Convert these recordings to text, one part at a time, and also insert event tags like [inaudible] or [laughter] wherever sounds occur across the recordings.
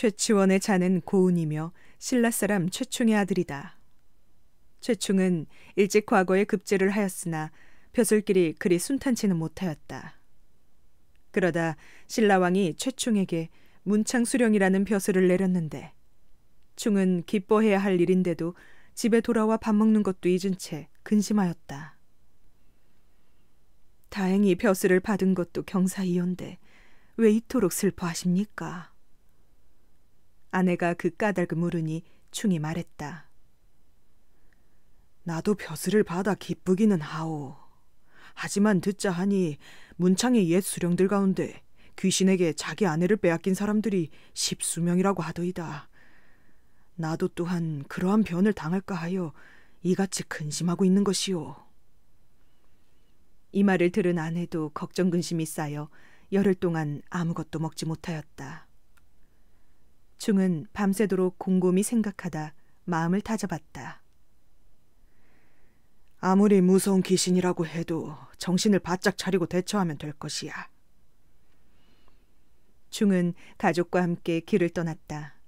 최치원의 자는 고운이며 신라 사람 최충의 아들이다. 최충은 일찍 과거에 급제를 하였으나 벼슬길이 그리 순탄치는 못하였다. 그러다 신라왕이 최충에게 문창수령이라는 벼슬을 내렸는데 충은 기뻐해야 할 일인데도 집에 돌아와 밥 먹는 것도 잊은 채 근심하였다. 다행히 벼슬을 받은 것도 경사이온데 왜 이토록 슬퍼하십니까? 아내가 그 까닭을 물으니 충이 말했다. 나도 벼슬을 받아 기쁘기는 하오. 하지만 듣자 하니 문창의 옛 수령들 가운데 귀신에게 자기 아내를 빼앗긴 사람들이 십수명이라고 하더이다. 나도 또한 그러한 변을 당할까 하여 이같이 근심하고 있는 것이오. 이 말을 들은 아내도 걱정 근심이 쌓여 열흘 동안 아무것도 먹지 못하였다. 충은 밤새도록 곰곰이 생각하다 마음을 다잡았다. 아무리 무서운 귀신이라고 해도 정신을 바짝 차리고 대처하면 될 것이야. 충은 가족과 함께 길을 떠났다.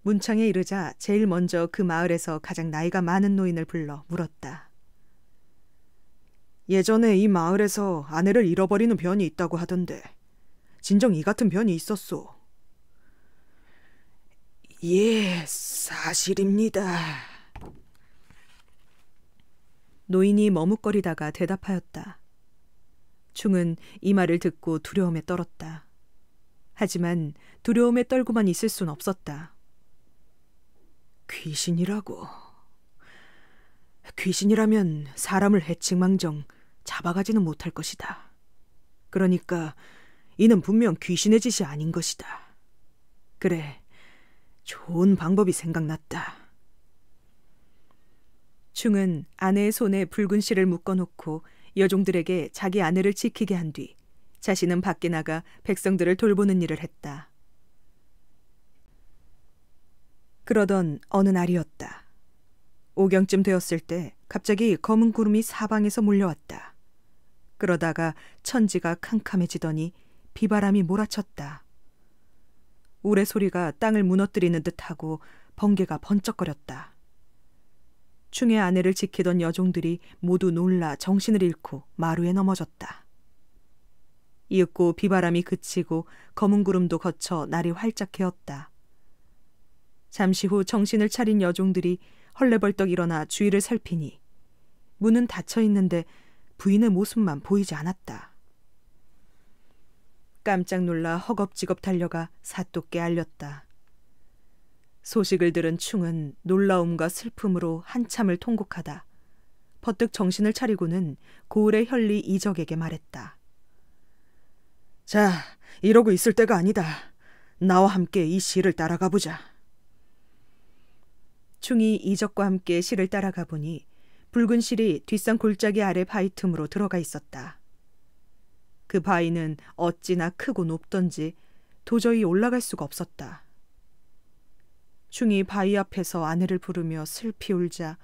문창에 이르자 제일 먼저 그 마을에서 가장 나이가 많은 노인을 불러 물었다. 예전에 이 마을에서 아내를 잃어버리는 변이 있다고 하던데 진정 이 같은 변이 있었소. 예, 사실입니다. 노인이 머뭇거리다가 대답하였다. 충은 이 말을 듣고 두려움에 떨었다. 하지만 두려움에 떨고만 있을 순 없었다. 귀신이라고. 귀신이라면 사람을 해칭망정 잡아가지는 못할 것이다. 그러니까 이는 분명 귀신의 짓이 아닌 것이다. 그래, 좋은 방법이 생각났다. 충은 아내의 손에 붉은 실을 묶어놓고 여종들에게 자기 아내를 지키게 한 뒤 자신은 밖에 나가 백성들을 돌보는 일을 했다. 그러던 어느 날이었다. 오경쯤 되었을 때 갑자기 검은 구름이 사방에서 몰려왔다. 그러다가 천지가 캄캄해지더니 비바람이 몰아쳤다. 우레소리가 땅을 무너뜨리는 듯하고 번개가 번쩍거렸다. 충의 아내를 지키던 여종들이 모두 놀라 정신을 잃고 마루에 넘어졌다. 이윽고 비바람이 그치고 검은 구름도 거쳐 날이 활짝 해었다. 잠시 후 정신을 차린 여종들이 헐레벌떡 일어나 주위를 살피니 문은 닫혀 있는데 부인의 모습만 보이지 않았다. 깜짝 놀라 허겁지겁 달려가 사또께 알렸다. 소식을 들은 충은 놀라움과 슬픔으로 한참을 통곡하다. 버뜩 정신을 차리고는 고을의 현리 이적에게 말했다. 자, 이러고 있을 때가 아니다. 나와 함께 이 시를 따라가 보자. 충이 이적과 함께 시를 따라가 보니 붉은 실이 뒷산 골짜기 아래 바위 틈으로 들어가 있었다. 그 바위는 어찌나 크고 높던지 도저히 올라갈 수가 없었다. 충이 바위 앞에서 아내를 부르며 슬피 울자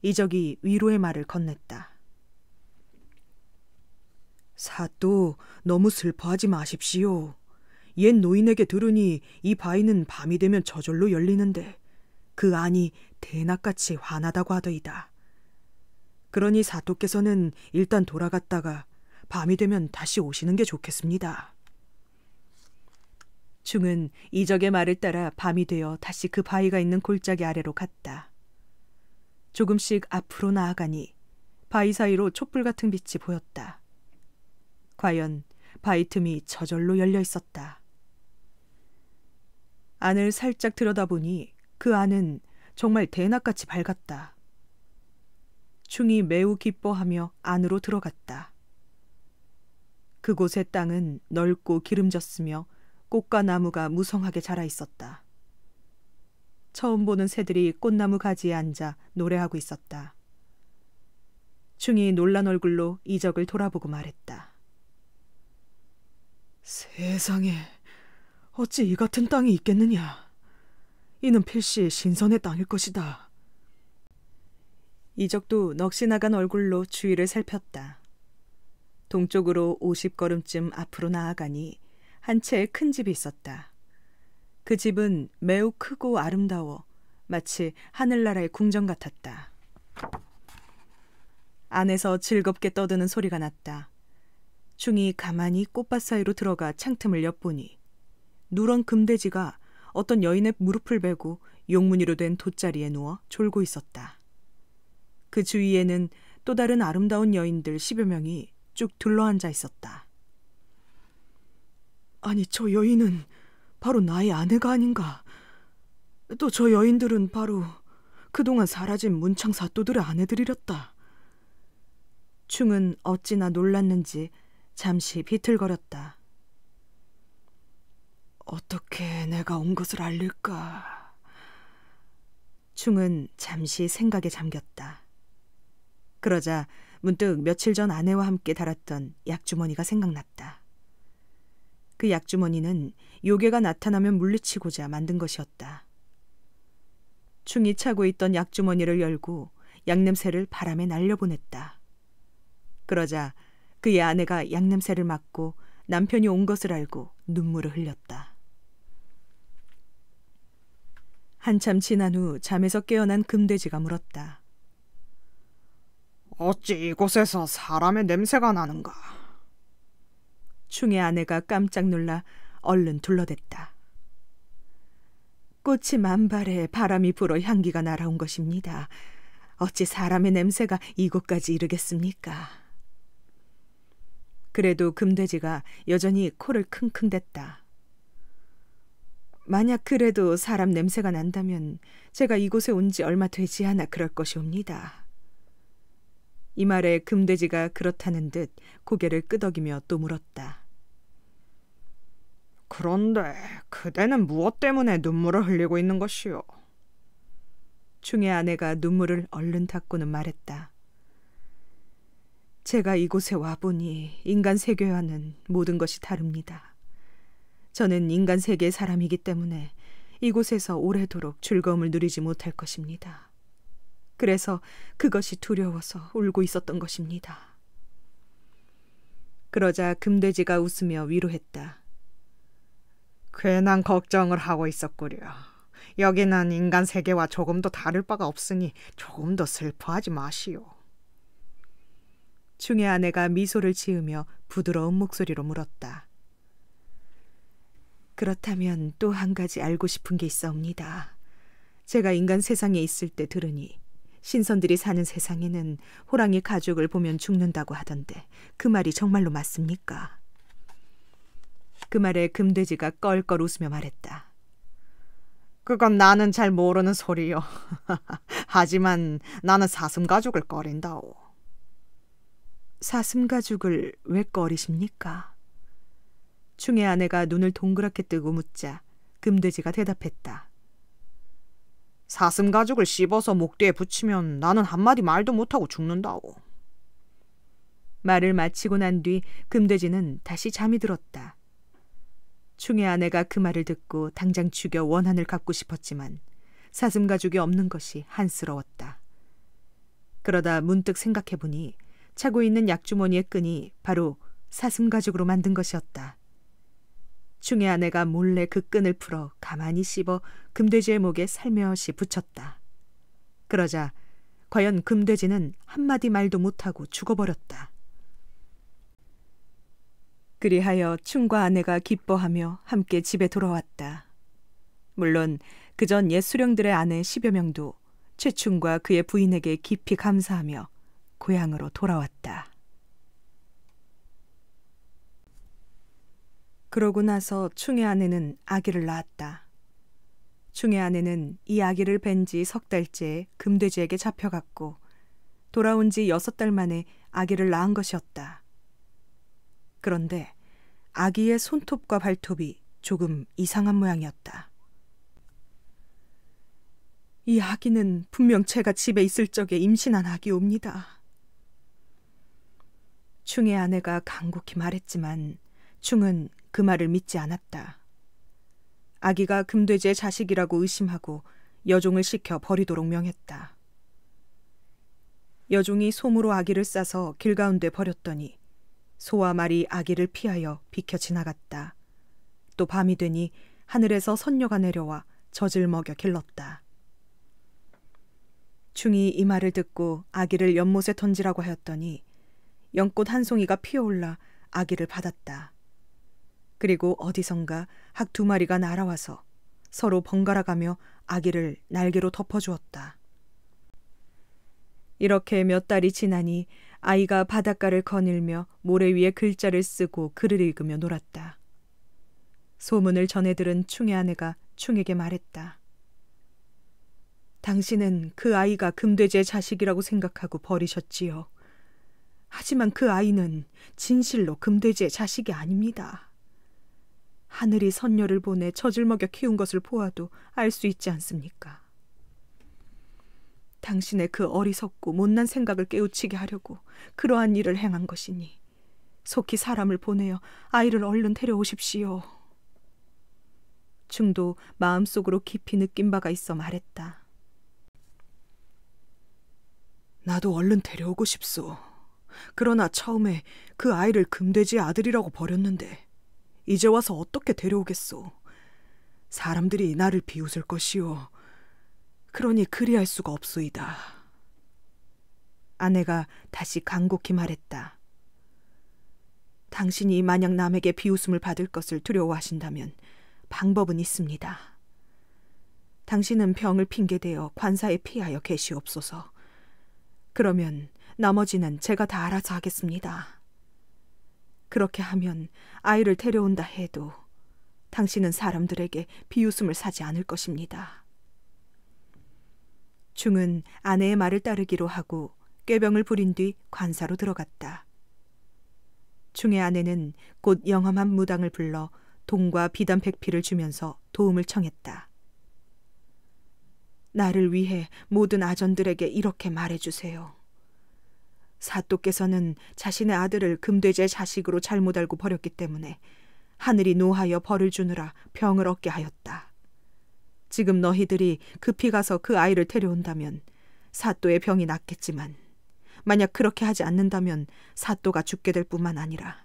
이적이 위로의 말을 건넸다. 사또 너무 슬퍼하지 마십시오. 옛 노인에게 들으니 이 바위는 밤이 되면 저절로 열리는데 그 안이 대낮같이 환하다고 하더이다. 그러니 사또께서는 일단 돌아갔다가 밤이 되면 다시 오시는 게 좋겠습니다. 충은 이적의 말을 따라 밤이 되어 다시 그 바위가 있는 골짜기 아래로 갔다. 조금씩 앞으로 나아가니 바위 사이로 촛불 같은 빛이 보였다. 과연 바위 틈이 저절로 열려 있었다. 안을 살짝 들여다보니 그 안은 정말 대낮같이 밝았다. 충이 매우 기뻐하며 안으로 들어갔다. 그곳의 땅은 넓고 기름졌으며 꽃과 나무가 무성하게 자라 있었다. 처음 보는 새들이 꽃나무 가지에 앉아 노래하고 있었다. 충이 놀란 얼굴로 이적을 돌아보고 말했다. 세상에 어찌 이 같은 땅이 있겠느냐. 이는 필시 신선의 땅일 것이다. 이적도 넋이 나간 얼굴로 주위를 살폈다. 동쪽으로 5 0 걸음쯤 앞으로 나아가니 한 채의 큰 집이 있었다. 그 집은 매우 크고 아름다워 마치 하늘나라의 궁전 같았다. 안에서 즐겁게 떠드는 소리가 났다. 중이 가만히 꽃밭 사이로 들어가 창틈을 엿보니 누런 금돼지가 어떤 여인의 무릎을 베고 용무늬로 된 돗자리에 누워 졸고 있었다. 그 주위에는 또 다른 아름다운 여인들 10여 명이 쭉 둘러앉아 있었다. 아니, 저 여인은 바로 나의 아내가 아닌가. 또 저 여인들은 바로 그동안 사라진 문창 사또들의 아내들이었다 충은 어찌나 놀랐는지 잠시 비틀거렸다. 어떻게 내가 온 것을 알릴까? 충은 잠시 생각에 잠겼다. 그러자 문득 며칠 전 아내와 함께 달았던 약주머니가 생각났다. 그 약주머니는 요괴가 나타나면 물리치고자 만든 것이었다. 충이 차고 있던 약주머니를 열고 약냄새를 바람에 날려보냈다. 그러자 그의 아내가 약냄새를 맡고 남편이 온 것을 알고 눈물을 흘렸다. 한참 지난 후 잠에서 깨어난 금돼지가 물었다. 어찌 이곳에서 사람의 냄새가 나는가? 충의 아내가 깜짝 놀라 얼른 둘러댔다. 꽃이 만발해 바람이 불어 향기가 날아온 것입니다. 어찌 사람의 냄새가 이곳까지 이르겠습니까? 그래도 금돼지가 여전히 코를 킁킁댔다. 만약 그래도 사람 냄새가 난다면 제가 이곳에 온 지 얼마 되지 않아 그럴 것이옵니다. 이 말에 금돼지가 그렇다는 듯 고개를 끄덕이며 또 물었다. 그런데 그대는 무엇 때문에 눈물을 흘리고 있는 것이오? 중의 아내가 눈물을 얼른 닦고는 말했다. 제가 이곳에 와보니 인간 세계와는 모든 것이 다릅니다. 저는 인간 세계의 사람이기 때문에 이곳에서 오래도록 즐거움을 누리지 못할 것입니다. 그래서 그것이 두려워서 울고 있었던 것입니다. 그러자 금돼지가 웃으며 위로했다. 괜한 걱정을 하고 있었구려. 여기는 인간 세계와 조금도 다를 바가 없으니 조금 도 슬퍼하지 마시오. 중의 아내가 미소를 지으며 부드러운 목소리로 물었다. 그렇다면 또 한 가지 알고 싶은 게 있어옵니다. 제가 인간 세상에 있을 때 들으니 신선들이 사는 세상에는 호랑이 가죽을 보면 죽는다고 하던데 그 말이 정말로 맞습니까? 그 말에 금돼지가 껄껄 웃으며 말했다. 그건 나는 잘 모르는 소리요. [laughs] 하지만 나는 사슴 가죽을 꺼린다오. 사슴 가죽을 왜 꺼리십니까? 충의 아내가 눈을 동그랗게 뜨고 묻자 금돼지가 대답했다. 사슴 가죽을 씹어서 목대에 붙이면 나는 한마디 말도 못하고 죽는다고. 말을 마치고 난 뒤 금돼지는 다시 잠이 들었다. 충의 아내가 그 말을 듣고 당장 죽여 원한을 갚고 싶었지만 사슴 가죽이 없는 것이 한스러웠다. 그러다 문득 생각해보니 차고 있는 약주머니의 끈이 바로 사슴 가죽으로 만든 것이었다. 충의 아내가 몰래 그 끈을 풀어 가만히 씹어 금돼지의 목에 살며시 붙였다. 그러자 과연 금돼지는 한마디 말도 못하고 죽어버렸다. 그리하여 충과 아내가 기뻐하며 함께 집에 돌아왔다. 물론 그 전 옛 수령들의 아내 십여 명도 최충과 그의 부인에게 깊이 감사하며 고향으로 돌아왔다. 그러고 나서 충의 아내는 아기를 낳았다. 충의 아내는 이 아기를 뵌지석 달째 금돼지에게 잡혀갔고 돌아온 지 여섯 달 만에 아기를 낳은 것이었다. 그런데 아기의 손톱과 발톱이 조금 이상한 모양이었다. 이 아기는 분명 제가 집에 있을 적에 임신한 아기옵니다. 충의 아내가 간곡히 말했지만 충은 그 말을 믿지 않았다. 아기가 금돼지의 자식이라고 의심하고 여종을 시켜 버리도록 명했다. 여종이 솜으로 아기를 싸서 길 가운데 버렸더니 소와 말이 아기를 피하여 비켜 지나갔다. 또 밤이 되니 하늘에서 선녀가 내려와 젖을 먹여 길렀다. 충이 이 말을 듣고 아기를 연못에 던지라고 하였더니 연꽃 한 송이가 피어올라 아기를 받았다. 그리고 어디선가 학 두 마리가 날아와서 서로 번갈아가며 아기를 날개로 덮어주었다. 이렇게 몇 달이 지나니 아이가 바닷가를 거닐며 모래 위에 글자를 쓰고 글을 읽으며 놀았다. 소문을 전해 들은 충의 아내가 충에게 말했다. 당신은 그 아이가 금돼지의 자식이라고 생각하고 버리셨지요. 하지만 그 아이는 진실로 금돼지의 자식이 아닙니다. 하늘이 선녀를 보내 젖을 먹여 키운 것을 보아도 알 수 있지 않습니까? 당신의 그 어리석고 못난 생각을 깨우치게 하려고 그러한 일을 행한 것이니 속히 사람을 보내어 아이를 얼른 데려오십시오. 중도 마음속으로 깊이 느낀 바가 있어 말했다. 나도 얼른 데려오고 싶소. 그러나 처음에 그 아이를 금돼지 아들이라고 버렸는데 이제 와서 어떻게 데려오겠소? 사람들이 나를 비웃을 것이요. 그러니 그리할 수가 없소이다. 아내가 다시 간곡히 말했다. 당신이 만약 남에게 비웃음을 받을 것을 두려워하신다면 방법은 있습니다. 당신은 병을 핑계대어 관사에 피하여 계시옵소서. 그러면 나머지는 제가 다 알아서 하겠습니다. 그렇게 하면 아이를 데려온다 해도 당신은 사람들에게 비웃음을 사지 않을 것입니다. 중은 아내의 말을 따르기로 하고 꾀병을 부린 뒤 관사로 들어갔다. 중의 아내는 곧 영험한 무당을 불러 돈과 비단 백피를 주면서 도움을 청했다. 나를 위해 모든 아전들에게 이렇게 말해주세요. 사또께서는 자신의 아들을 금돼제 자식으로 잘못 알고 버렸기 때문에 하늘이 노하여 벌을 주느라 병을 얻게 하였다. 지금 너희들이 급히 가서 그 아이를 데려온다면 사또의 병이 낫겠지만 만약 그렇게 하지 않는다면 사또가 죽게 될 뿐만 아니라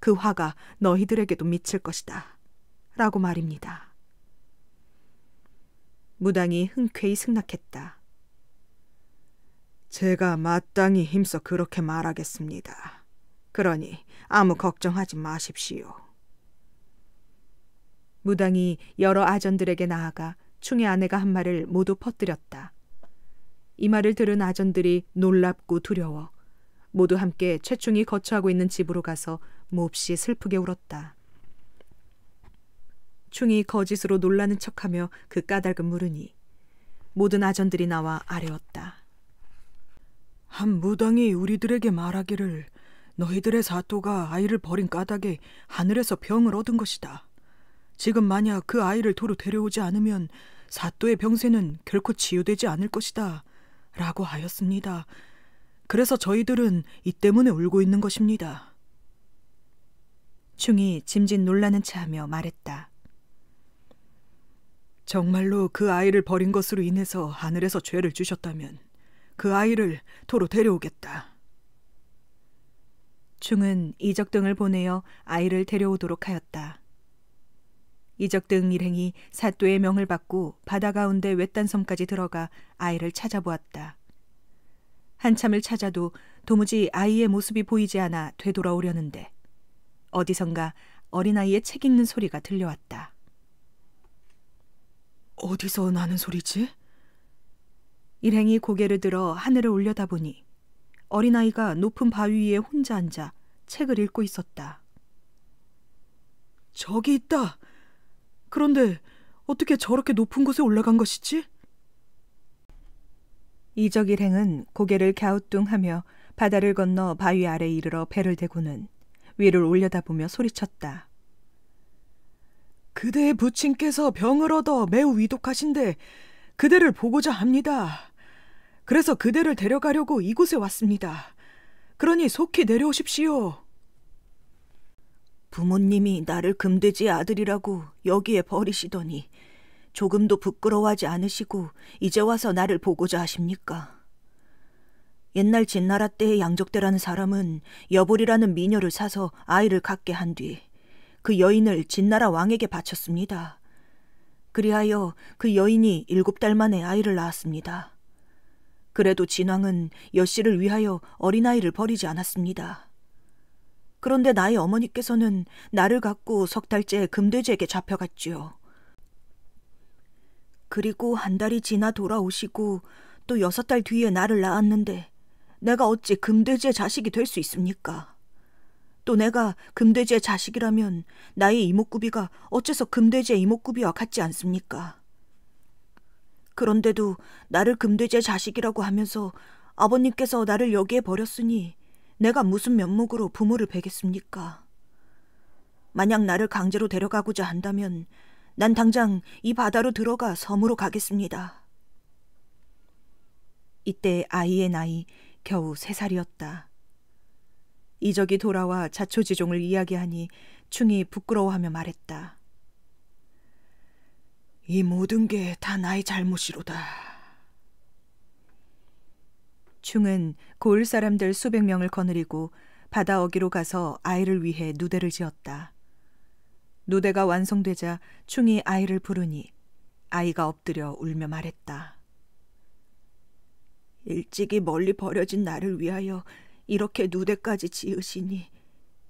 그 화가 너희들에게도 미칠 것이다. 라고 말입니다. 무당이 흔쾌히 승낙했다. 제가 마땅히 힘써 그렇게 말하겠습니다. 그러니 아무 걱정하지 마십시오. 무당이 여러 아전들에게 나아가 충의 아내가 한 말을 모두 퍼뜨렸다. 이 말을 들은 아전들이 놀랍고 두려워 모두 함께 최충이 거처하고 있는 집으로 가서 몹시 슬프게 울었다. 충이 거짓으로 놀라는 척하며 그 까닭은 물으니 모든 아전들이 나와 아뢰었다. 한 무당이 우리들에게 말하기를 너희들의 사또가 아이를 버린 까닭에 하늘에서 병을 얻은 것이다. 지금 만약 그 아이를 도로 데려오지 않으면 사또의 병세는 결코 치유되지 않을 것이다. 라고 하였습니다. 그래서 저희들은 이 때문에 울고 있는 것입니다. 충이 짐짓 놀라는 체하며 말했다. 정말로 그 아이를 버린 것으로 인해서 하늘에서 죄를 주셨다면 그 아이를 도로 데려오겠다. 중은 이적 등을 보내어 아이를 데려오도록 하였다. 이적 등 일행이 사또의 명을 받고 바다 가운데 외딴 섬까지 들어가 아이를 찾아보았다. 한참을 찾아도 도무지 아이의 모습이 보이지 않아 되돌아오려는데 어디선가 어린아이의 책 읽는 소리가 들려왔다. 어디서 나는 소리지? 일행이 고개를 들어 하늘을 올려다보니 어린아이가 높은 바위 위에 혼자 앉아 책을 읽고 있었다. 저기 있다. 그런데 어떻게 저렇게 높은 곳에 올라간 것이지? 이적 일행은 고개를 갸우뚱하며 바다를 건너 바위 아래 이르러 배를 대고는 위를 올려다보며 소리쳤다. 그대의 부친께서 병을 얻어 매우 위독하신데 그대를 보고자 합니다. 그래서 그대를 데려가려고 이곳에 왔습니다. 그러니 속히 내려오십시오. 부모님이 나를 금돼지 아들이라고 여기에 버리시더니 조금도 부끄러워하지 않으시고 이제 와서 나를 보고자 하십니까? 옛날 진나라 때의 양적대라는 사람은 여보리라는 미녀를 사서 아이를 갖게 한 뒤 그 여인을 진나라 왕에게 바쳤습니다. 그리하여 그 여인이 일곱 달 만에 아이를 낳았습니다. 그래도 진왕은 여씨를 위하여 어린아이를 버리지 않았습니다. 그런데 나의 어머니께서는 나를 갖고 석 달째 금돼지에게 잡혀갔지요. 그리고 한 달이 지나 돌아오시고 또 여섯 달 뒤에 나를 낳았는데 내가 어찌 금돼지의 자식이 될 수 있습니까? 또 내가 금돼지의 자식이라면 나의 이목구비가 어째서 금돼지의 이목구비와 같지 않습니까? 그런데도 나를 금돼지의 자식이라고 하면서 아버님께서 나를 여기에 버렸으니 내가 무슨 면목으로 부모를 베겠습니까? 만약 나를 강제로 데려가고자 한다면 난 당장 이 바다로 들어가 섬으로 가겠습니다. 이때 아이의 나이 겨우 세 살이었다. 이적이 돌아와 자초지종을 이야기하니 충이 부끄러워하며 말했다. 이 모든 게 다 나의 잘못이로다. 충은 골 사람들 수백 명을 거느리고 바다 어기로 가서 아이를 위해 누대를 지었다. 누대가 완성되자 충이 아이를 부르니 아이가 엎드려 울며 말했다. 일찍이 멀리 버려진 나를 위하여 이렇게 누대까지 지으시니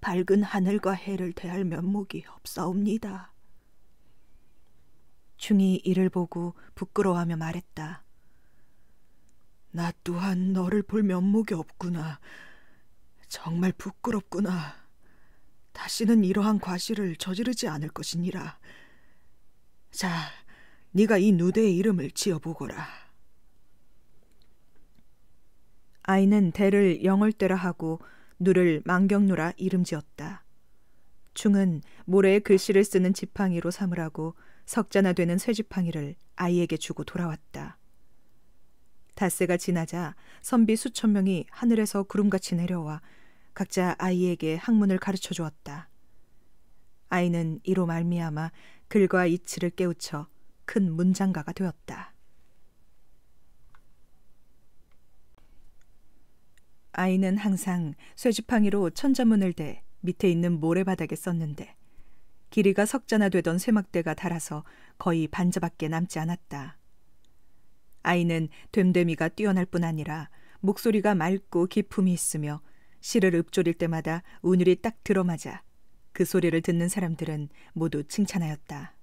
밝은 하늘과 해를 대할 면목이 없사옵니다. 중이 이를 보고 부끄러워하며 말했다. 나 또한 너를 볼 면목이 없구나. 정말 부끄럽구나. 다시는 이러한 과실을 저지르지 않을 것이니라. 자, 네가 이 누대의 이름을 지어보거라. 아이는 대를 영월대라 하고 누를 망경누라 이름 지었다. 충은 모래에 글씨를 쓰는 지팡이로 삼으라고 석자나 되는 쇠지팡이를 아이에게 주고 돌아왔다. 닷새가 지나자 선비 수천 명이 하늘에서 구름같이 내려와 각자 아이에게 학문을 가르쳐 주었다. 아이는 이로 말미암아 글과 이치를 깨우쳐 큰 문장가가 되었다. 아이는 항상 쇠지팡이로 천자문을 대 밑에 있는 모래바닥에 썼는데 길이가 석자나 되던 쇠막대가 닳아서 거의 반자밖에 남지 않았다. 아이는 됨됨이가 뛰어날 뿐 아니라 목소리가 맑고 기품이 있으며 시를 읊조릴 때마다 우늘이 딱 들어맞아 그 소리를 듣는 사람들은 모두 칭찬하였다.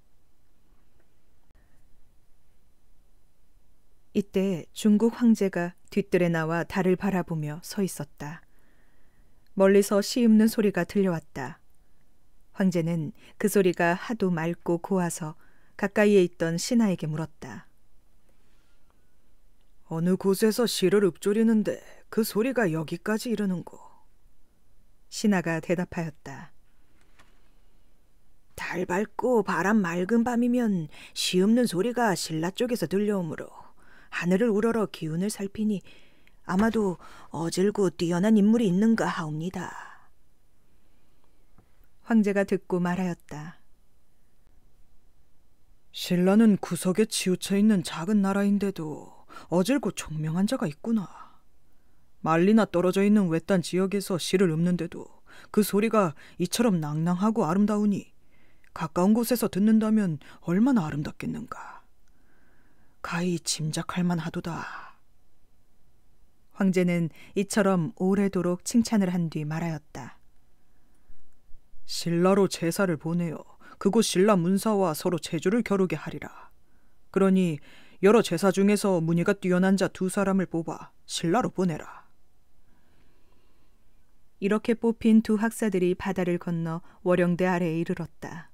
이때 중국 황제가 뒤뜰에 나와 달을 바라보며 서 있었다. 멀리서 시 읊는 소리가 들려왔다. 황제는 그 소리가 하도 맑고 고와서 가까이에 있던 신하에게 물었다. 어느 곳에서 시를 읊조리는데 그 소리가 여기까지 이르는고. 신하가 대답하였다. 달 밝고 바람 맑은 밤이면 시없는 소리가 신라 쪽에서 들려오므로 하늘을 우러러 기운을 살피니 아마도 어질고 뛰어난 인물이 있는가 하옵니다. 황제가 듣고 말하였다. 신라는 구석에 치우쳐 있는 작은 나라인데도 어질고 총명한 자가 있구나. 말리나 떨어져 있는 외딴 지역에서 씨를 읊는데도 그 소리가 이처럼 낭낭하고 아름다우니 가까운 곳에서 듣는다면 얼마나 아름답겠는가. 가히 짐작할 만하도다. 황제는 이처럼 오래도록 칭찬을 한 뒤 말하였다. 신라로 제사를 보내어 그곳 신라 문사와 서로 제주를 겨루게 하리라. 그러니 여러 제사 중에서 문의가 뛰어난 자 두 사람을 뽑아 신라로 보내라. 이렇게 뽑힌 두 학사들이 바다를 건너 월영대 아래에 이르렀다.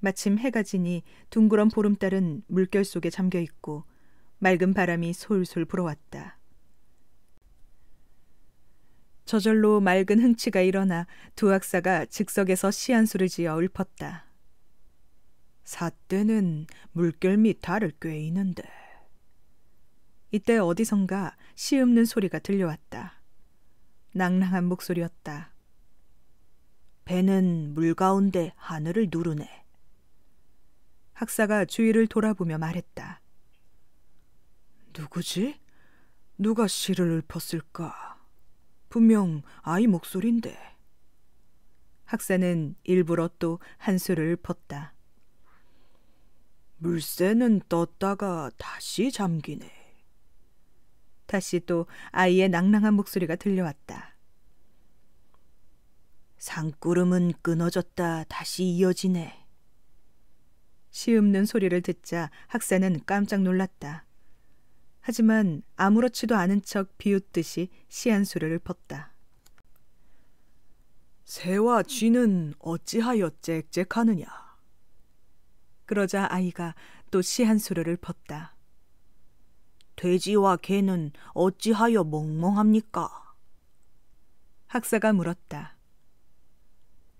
마침 해가 지니 둥그런 보름달은 물결 속에 잠겨 있고 맑은 바람이 솔솔 불어왔다. 저절로 맑은 흥치가 일어나 두 학사가 즉석에서 시한수를 지어 읊었다. 사대는 물결 및 달을 꿰이는데. 이때 어디선가 시 읊는 소리가 들려왔다. 낭랑한 목소리였다. 배는 물 가운데 하늘을 누르네. 학사가 주위를 돌아보며 말했다. 누구지? 누가 시를 읊었을까? 분명 아이 목소린데 학사는 일부러 또 한수를 벗다. 물새는 떴다가 다시 잠기네. 다시 또 아이의 낭랑한 목소리가 들려왔다. 산구름은 끊어졌다 다시 이어지네. 시없는 소리를 듣자 학사는 깜짝 놀랐다. 하지만 아무렇지도 않은 척 비웃듯이 시한수를 벗다. 새와 쥐는 어찌하여 짹짹하느냐. 그러자 아이가 또 시한수를 벗다. 돼지와 개는 어찌하여 멍멍합니까? 학사가 물었다.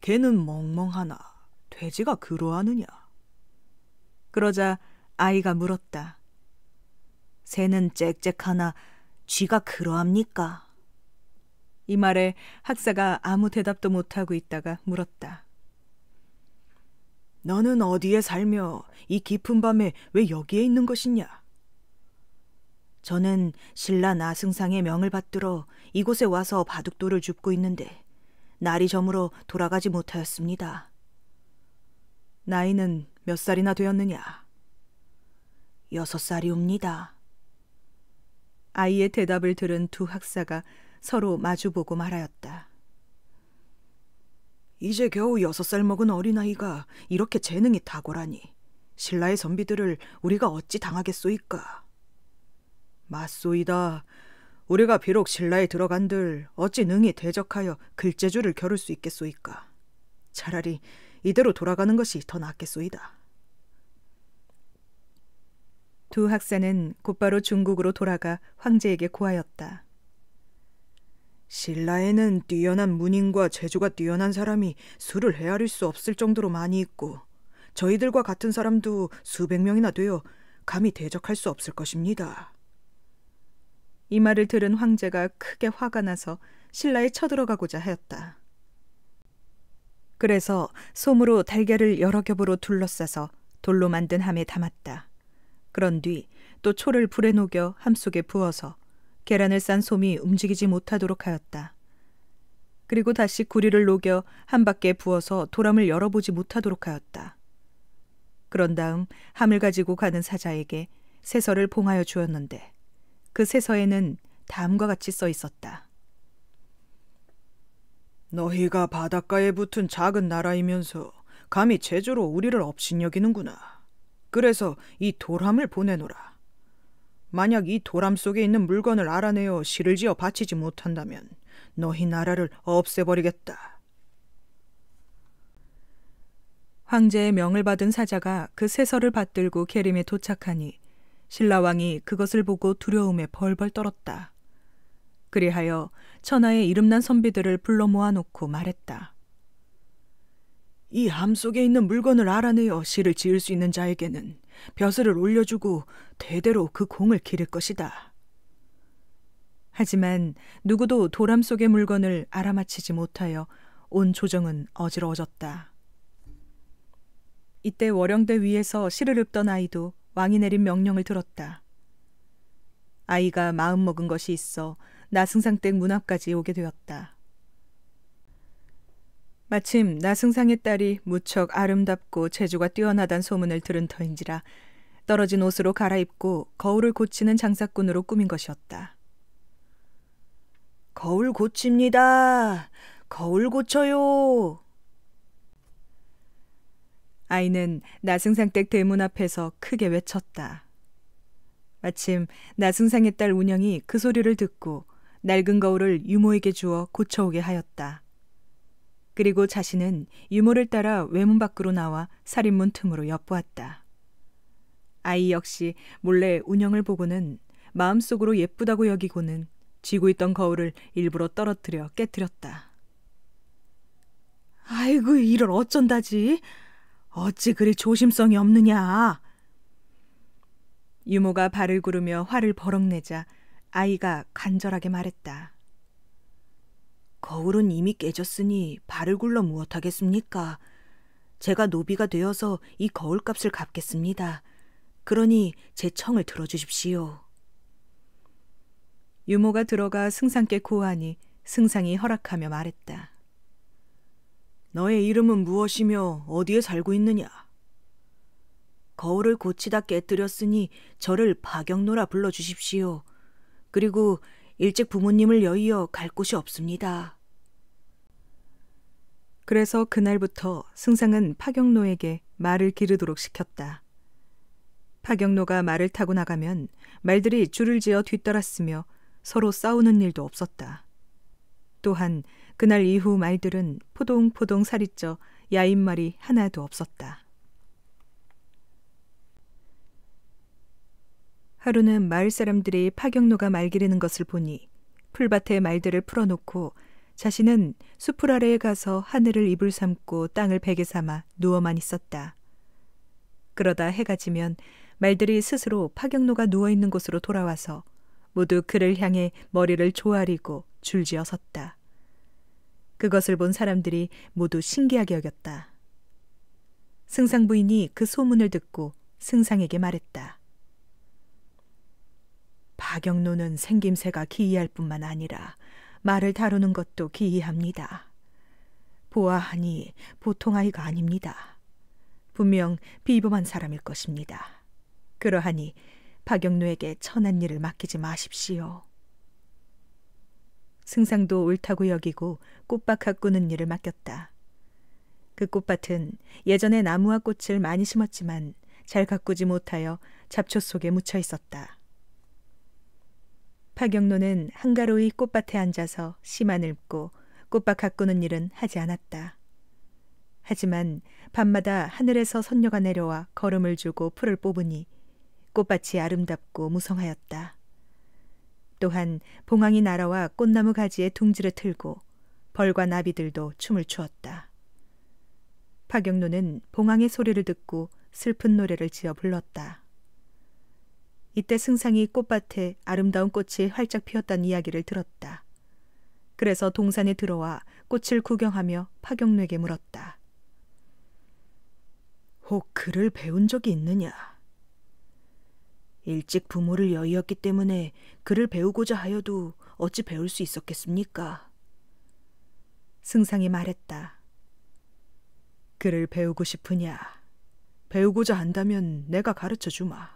개는 멍멍하나 돼지가 그러하느냐? 그러자 아이가 물었다. 새는 짹짹하나 쥐가 그러합니까? 이 말에 학사가 아무 대답도 못하고 있다가 물었다. 너는 어디에 살며 이 깊은 밤에 왜 여기에 있는 것이냐? 저는 신라 나승상의 명을 받들어 이곳에 와서 바둑돌을 줍고 있는데 날이 저물어 돌아가지 못하였습니다. 나이는 몇 살이나 되었느냐? 여섯 살이옵니다. 아이의 대답을 들은 두 학사가 서로 마주보고 말하였다. 이제 겨우 여섯 살 먹은 어린아이가 이렇게 재능이 탁월하니 신라의 선비들을 우리가 어찌 당하겠소이까? 맞소이다. 우리가 비록 신라에 들어간들 어찌 능히 대적하여 글재주를 겨룰 수 있겠소이까? 차라리 이대로 돌아가는 것이 더 낫겠소이다. 두 학사는 곧바로 중국으로 돌아가 황제에게 고하였다. 신라에는 뛰어난 문인과 재주가 뛰어난 사람이 수를 헤아릴 수 없을 정도로 많이 있고 저희들과 같은 사람도 수백 명이나 되어 감히 대적할 수 없을 것입니다. 이 말을 들은 황제가 크게 화가 나서 신라에 쳐들어가고자 하였다. 그래서 솜으로 달걀을 여러 겹으로 둘러싸서 돌로 만든 함에 담았다. 그런 뒤 또 초를 불에 녹여 함속에 부어서 계란을 싼 솜이 움직이지 못하도록 하였다. 그리고 다시 구리를 녹여 한 밖에 부어서 도람을 열어보지 못하도록 하였다. 그런 다음 함을 가지고 가는 사자에게 세서를 봉하여 주었는데 그 세서에는 다음과 같이 써 있었다. 너희가 바닷가에 붙은 작은 나라이면서 감히 제주로 우리를 업신여기는구나. 그래서 이 도람을 보내노라. 만약 이 도람 속에 있는 물건을 알아내어 실을 지어 바치지 못한다면 너희 나라를 없애버리겠다. 황제의 명을 받은 사자가 그 세서를 받들고 계림에 도착하니 신라왕이 그것을 보고 두려움에 벌벌 떨었다. 그리하여 천하의 이름난 선비들을 불러 모아놓고 말했다. 이암 속에 있는 물건을 알아내어 시를 지을 수 있는 자에게는 벼슬을 올려주고 대대로 그 공을 기를 것이다. 하지만 누구도 도람 속의 물건을 알아맞히지 못하여 온 조정은 어지러워졌다. 이때 월영대 위에서 시를 읊던 아이도 왕이 내린 명령을 들었다. 아이가 마음먹은 것이 있어 나승상댁 문 앞까지 오게 되었다. 마침 나승상의 딸이 무척 아름답고 재주가 뛰어나단 소문을 들은 터인지라 떨어진 옷으로 갈아입고 거울을 고치는 장사꾼으로 꾸민 것이었다. 거울 고칩니다. 거울 고쳐요. 아이는 나승상댁 대문 앞에서 크게 외쳤다. 마침 나승상의 딸 운영이 그 소리를 듣고 낡은 거울을 유모에게 주어 고쳐오게 하였다. 그리고 자신은 유모를 따라 외문 밖으로 나와 살인문 틈으로 엿보았다. 아이 역시 몰래 운영을 보고는 마음속으로 예쁘다고 여기고는 쥐고 있던 거울을 일부러 떨어뜨려 깨뜨렸다. 아이고 이럴 어쩐다지. 어찌 그리 조심성이 없느냐. 유모가 발을 구르며 화를 버럭내자 아이가 간절하게 말했다. 거울은 이미 깨졌으니 발을 굴러 무엇하겠습니까? 제가 노비가 되어서 이 거울값을 갚겠습니다. 그러니 제 청을 들어주십시오. 유모가 들어가 승상께 고하니 승상이 허락하며 말했다. 너의 이름은 무엇이며 어디에 살고 있느냐? 거울을 고치다 깨뜨렸으니 저를 박영노라 불러주십시오. 그리고 일찍 부모님을 여의어 갈 곳이 없습니다. 그래서 그날부터 승상은 파경노에게 말을 기르도록 시켰다. 파경노가 말을 타고 나가면 말들이 줄을 지어 뒤따랐으며 서로 싸우는 일도 없었다. 또한 그날 이후 말들은 포동포동 살이 쪄 야인 말이 하나도 없었다. 하루는 마을 사람들이 파경노가 말 기르는 것을 보니 풀밭에 말들을 풀어놓고 자신은 수풀 아래에 가서 하늘을 입을 삼고 땅을 베개 삼아 누워만 있었다. 그러다 해가 지면 말들이 스스로 파경로가 누워 있는 곳으로 돌아와서 모두 그를 향해 머리를 조아리고 줄지어 섰다. 그것을 본 사람들이 모두 신기하게 여겼다. 승상 부인이 그 소문을 듣고 승상에게 말했다. 박영노는 생김새가 기이할 뿐만 아니라 말을 다루는 것도 기이합니다. 보아하니 보통 아이가 아닙니다. 분명 비범한 사람일 것입니다. 그러하니 박영노에게 천한 일을 맡기지 마십시오. 승상도 옳다고 여기고 꽃밭 가꾸는 일을 맡겼다. 그 꽃밭은 예전에 나무와 꽃을 많이 심었지만 잘 가꾸지 못하여 잡초 속에 묻혀 있었다. 파경로는 한가로이 꽃밭에 앉아서 씨만 읊고 꽃밭 가꾸는 일은 하지 않았다. 하지만 밤마다 하늘에서 선녀가 내려와 걸음을 주고 풀을 뽑으니 꽃밭이 아름답고 무성하였다. 또한 봉황이 날아와 꽃나무 가지에 둥지를 틀고 벌과 나비들도 춤을 추었다. 파경로는 봉황의 소리를 듣고 슬픈 노래를 지어 불렀다. 이때 승상이 꽃밭에 아름다운 꽃이 활짝 피었다는 이야기를 들었다. 그래서 동산에 들어와 꽃을 구경하며 파경뇌에게 물었다. 혹 그를 배운 적이 있느냐? 일찍 부모를 여의었기 때문에 그를 배우고자 하여도 어찌 배울 수 있었겠습니까? 승상이 말했다. 그를 배우고 싶으냐? 배우고자 한다면 내가 가르쳐 주마.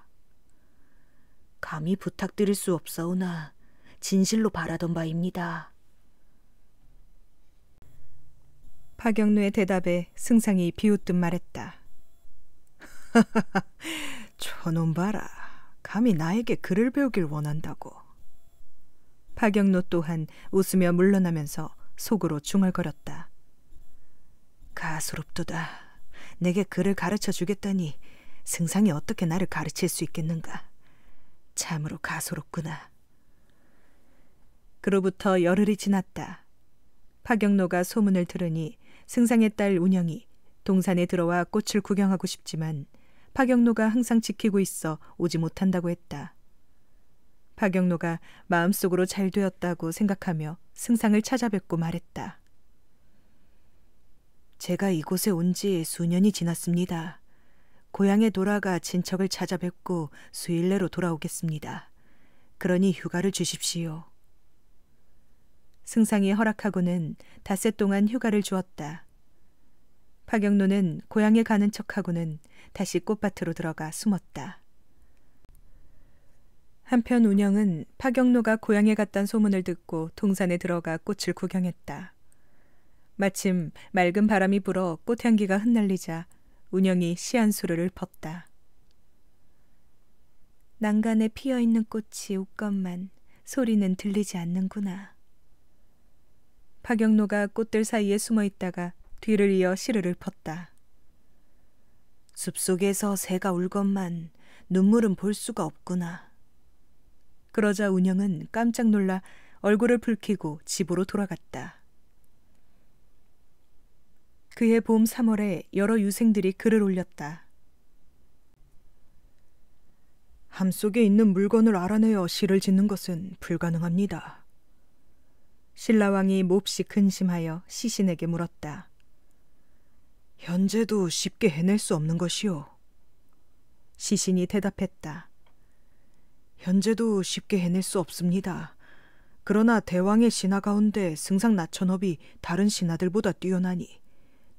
감히 부탁드릴 수 없사오나 진실로 바라던 바입니다. 박영루의 대답에 승상이 비웃듯 말했다. [laughs] 저놈 봐라. 감히 나에게 글을 배우길 원한다고. 박영로 또한 웃으며 물러나면서 속으로 중얼거렸다. 가소롭도다. 내게 글을 가르쳐 주겠다니 승상이 어떻게 나를 가르칠 수 있겠는가. 참으로 가소롭구나. 그로부터 열흘이 지났다. 파경로가 소문을 들으니 승상의 딸 운영이 동산에 들어와 꽃을 구경하고 싶지만 파경로가 항상 지키고 있어 오지 못한다고 했다. 파경로가 마음속으로 잘 되었다고 생각하며 승상을 찾아뵙고 말했다. 제가 이곳에 온 지 수년이 지났습니다. 고향에 돌아가 친척을 찾아뵙고 수일 내로 돌아오겠습니다. 그러니 휴가를 주십시오. 승상이 허락하고는 닷새 동안 휴가를 주었다. 파경로는 고향에 가는 척하고는 다시 꽃밭으로 들어가 숨었다. 한편 운영은 파경로가 고향에 갔단 소문을 듣고 동산에 들어가 꽃을 구경했다. 마침 맑은 바람이 불어 꽃향기가 흩날리자 운영이 시한수를 벗다. 난간에 피어있는 꽃이 웃건만 소리는 들리지 않는구나. 박영노가 꽃들 사이에 숨어 있다가 뒤를 이어 시르를 벗다. 숲속에서 새가 울건만 눈물은 볼 수가 없구나. 그러자 운영은 깜짝 놀라 얼굴을 붉히고 집으로 돌아갔다. 그해 봄 3월에 여러 유생들이 글을 올렸다. 함 속에 있는 물건을 알아내어 시를 짓는 것은 불가능합니다. 신라왕이 몹시 근심하여 시신에게 물었다. 현재도 쉽게 해낼 수 없는 것이요. 시신이 대답했다. 현재도 쉽게 해낼 수 없습니다. 그러나 대왕의 신하 가운데 승상 나천업이 다른 신하들보다 뛰어나니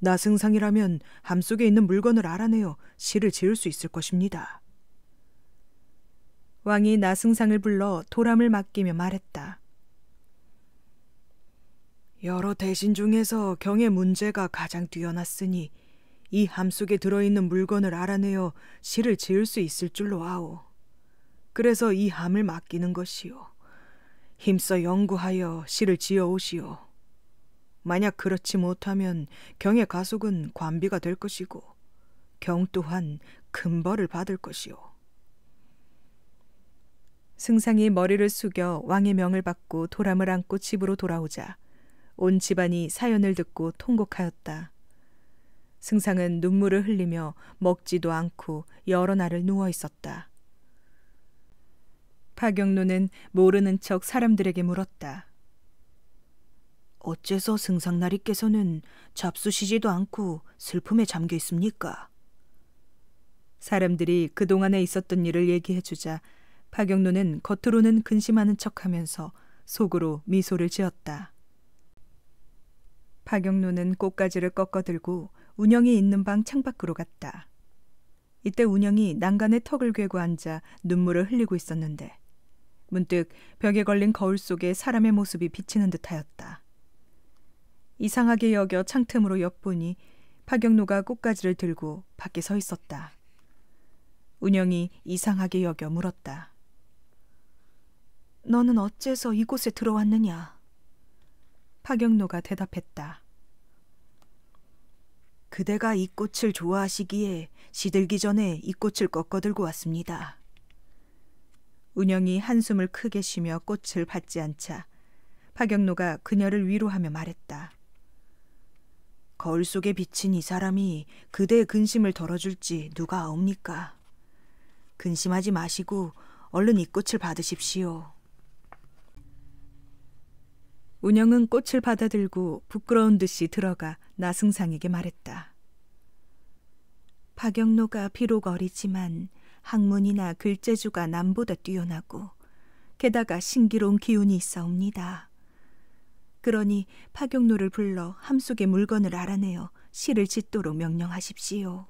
나승상이라면 함 속에 있는 물건을 알아내어 시를 지을 수 있을 것입니다. 왕이 나승상을 불러 도람을 맡기며 말했다. 여러 대신 중에서 경의 문제가 가장 뛰어났으니 이 함 속에 들어있는 물건을 알아내어 시를 지을 수 있을 줄로 아오. 그래서 이 함을 맡기는 것이오 힘써 연구하여 시를 지어 오시오. 만약 그렇지 못하면 경의 가속은 관비가 될 것이고 경 또한 금 벌을 받을 것이오. 승상이 머리를 숙여 왕의 명을 받고 도람을 안고 집으로 돌아오자 온 집안이 사연을 듣고 통곡하였다. 승상은 눈물을 흘리며 먹지도 않고 여러 날을 누워 있었다. 파경로는 모르는 척 사람들에게 물었다. 어째서 승상나리께서는 잡수시지도 않고 슬픔에 잠겨 있습니까? 사람들이 그동안에 있었던 일을 얘기해 주자 파경로는 겉으로는 근심하는 척하면서 속으로 미소를 지었다. 파경로는 꽃가지를 꺾어들고 운영이 있는 방 창밖으로 갔다. 이때 운영이 난간에 턱을 괴고 앉아 눈물을 흘리고 있었는데 문득 벽에 걸린 거울 속에 사람의 모습이 비치는 듯하였다. 이상하게 여겨 창틈으로 엿보니 파경노가 꽃가지를 들고 밖에 서 있었다. 운영이 이상하게 여겨 물었다. 너는 어째서 이곳에 들어왔느냐? 파경노가 대답했다. 그대가 이 꽃을 좋아하시기에 시들기 전에 이 꽃을 꺾어 들고 왔습니다. 운영이 한숨을 크게 쉬며 꽃을 받지 않자 파경노가 그녀를 위로하며 말했다. 거울 속에 비친 이 사람이 그대의 근심을 덜어줄지 누가 아옵니까? 근심하지 마시고 얼른 이 꽃을 받으십시오. 운영은 꽃을 받아들고 부끄러운 듯이 들어가 나승상에게 말했다. 박영로가 비록 어리지만 학문이나 글재주가 남보다 뛰어나고 게다가 신기로운 기운이 있어옵니다. 그러니 파경노를 불러 함속의 물건을 알아내어 시를 짓도록 명령하십시오.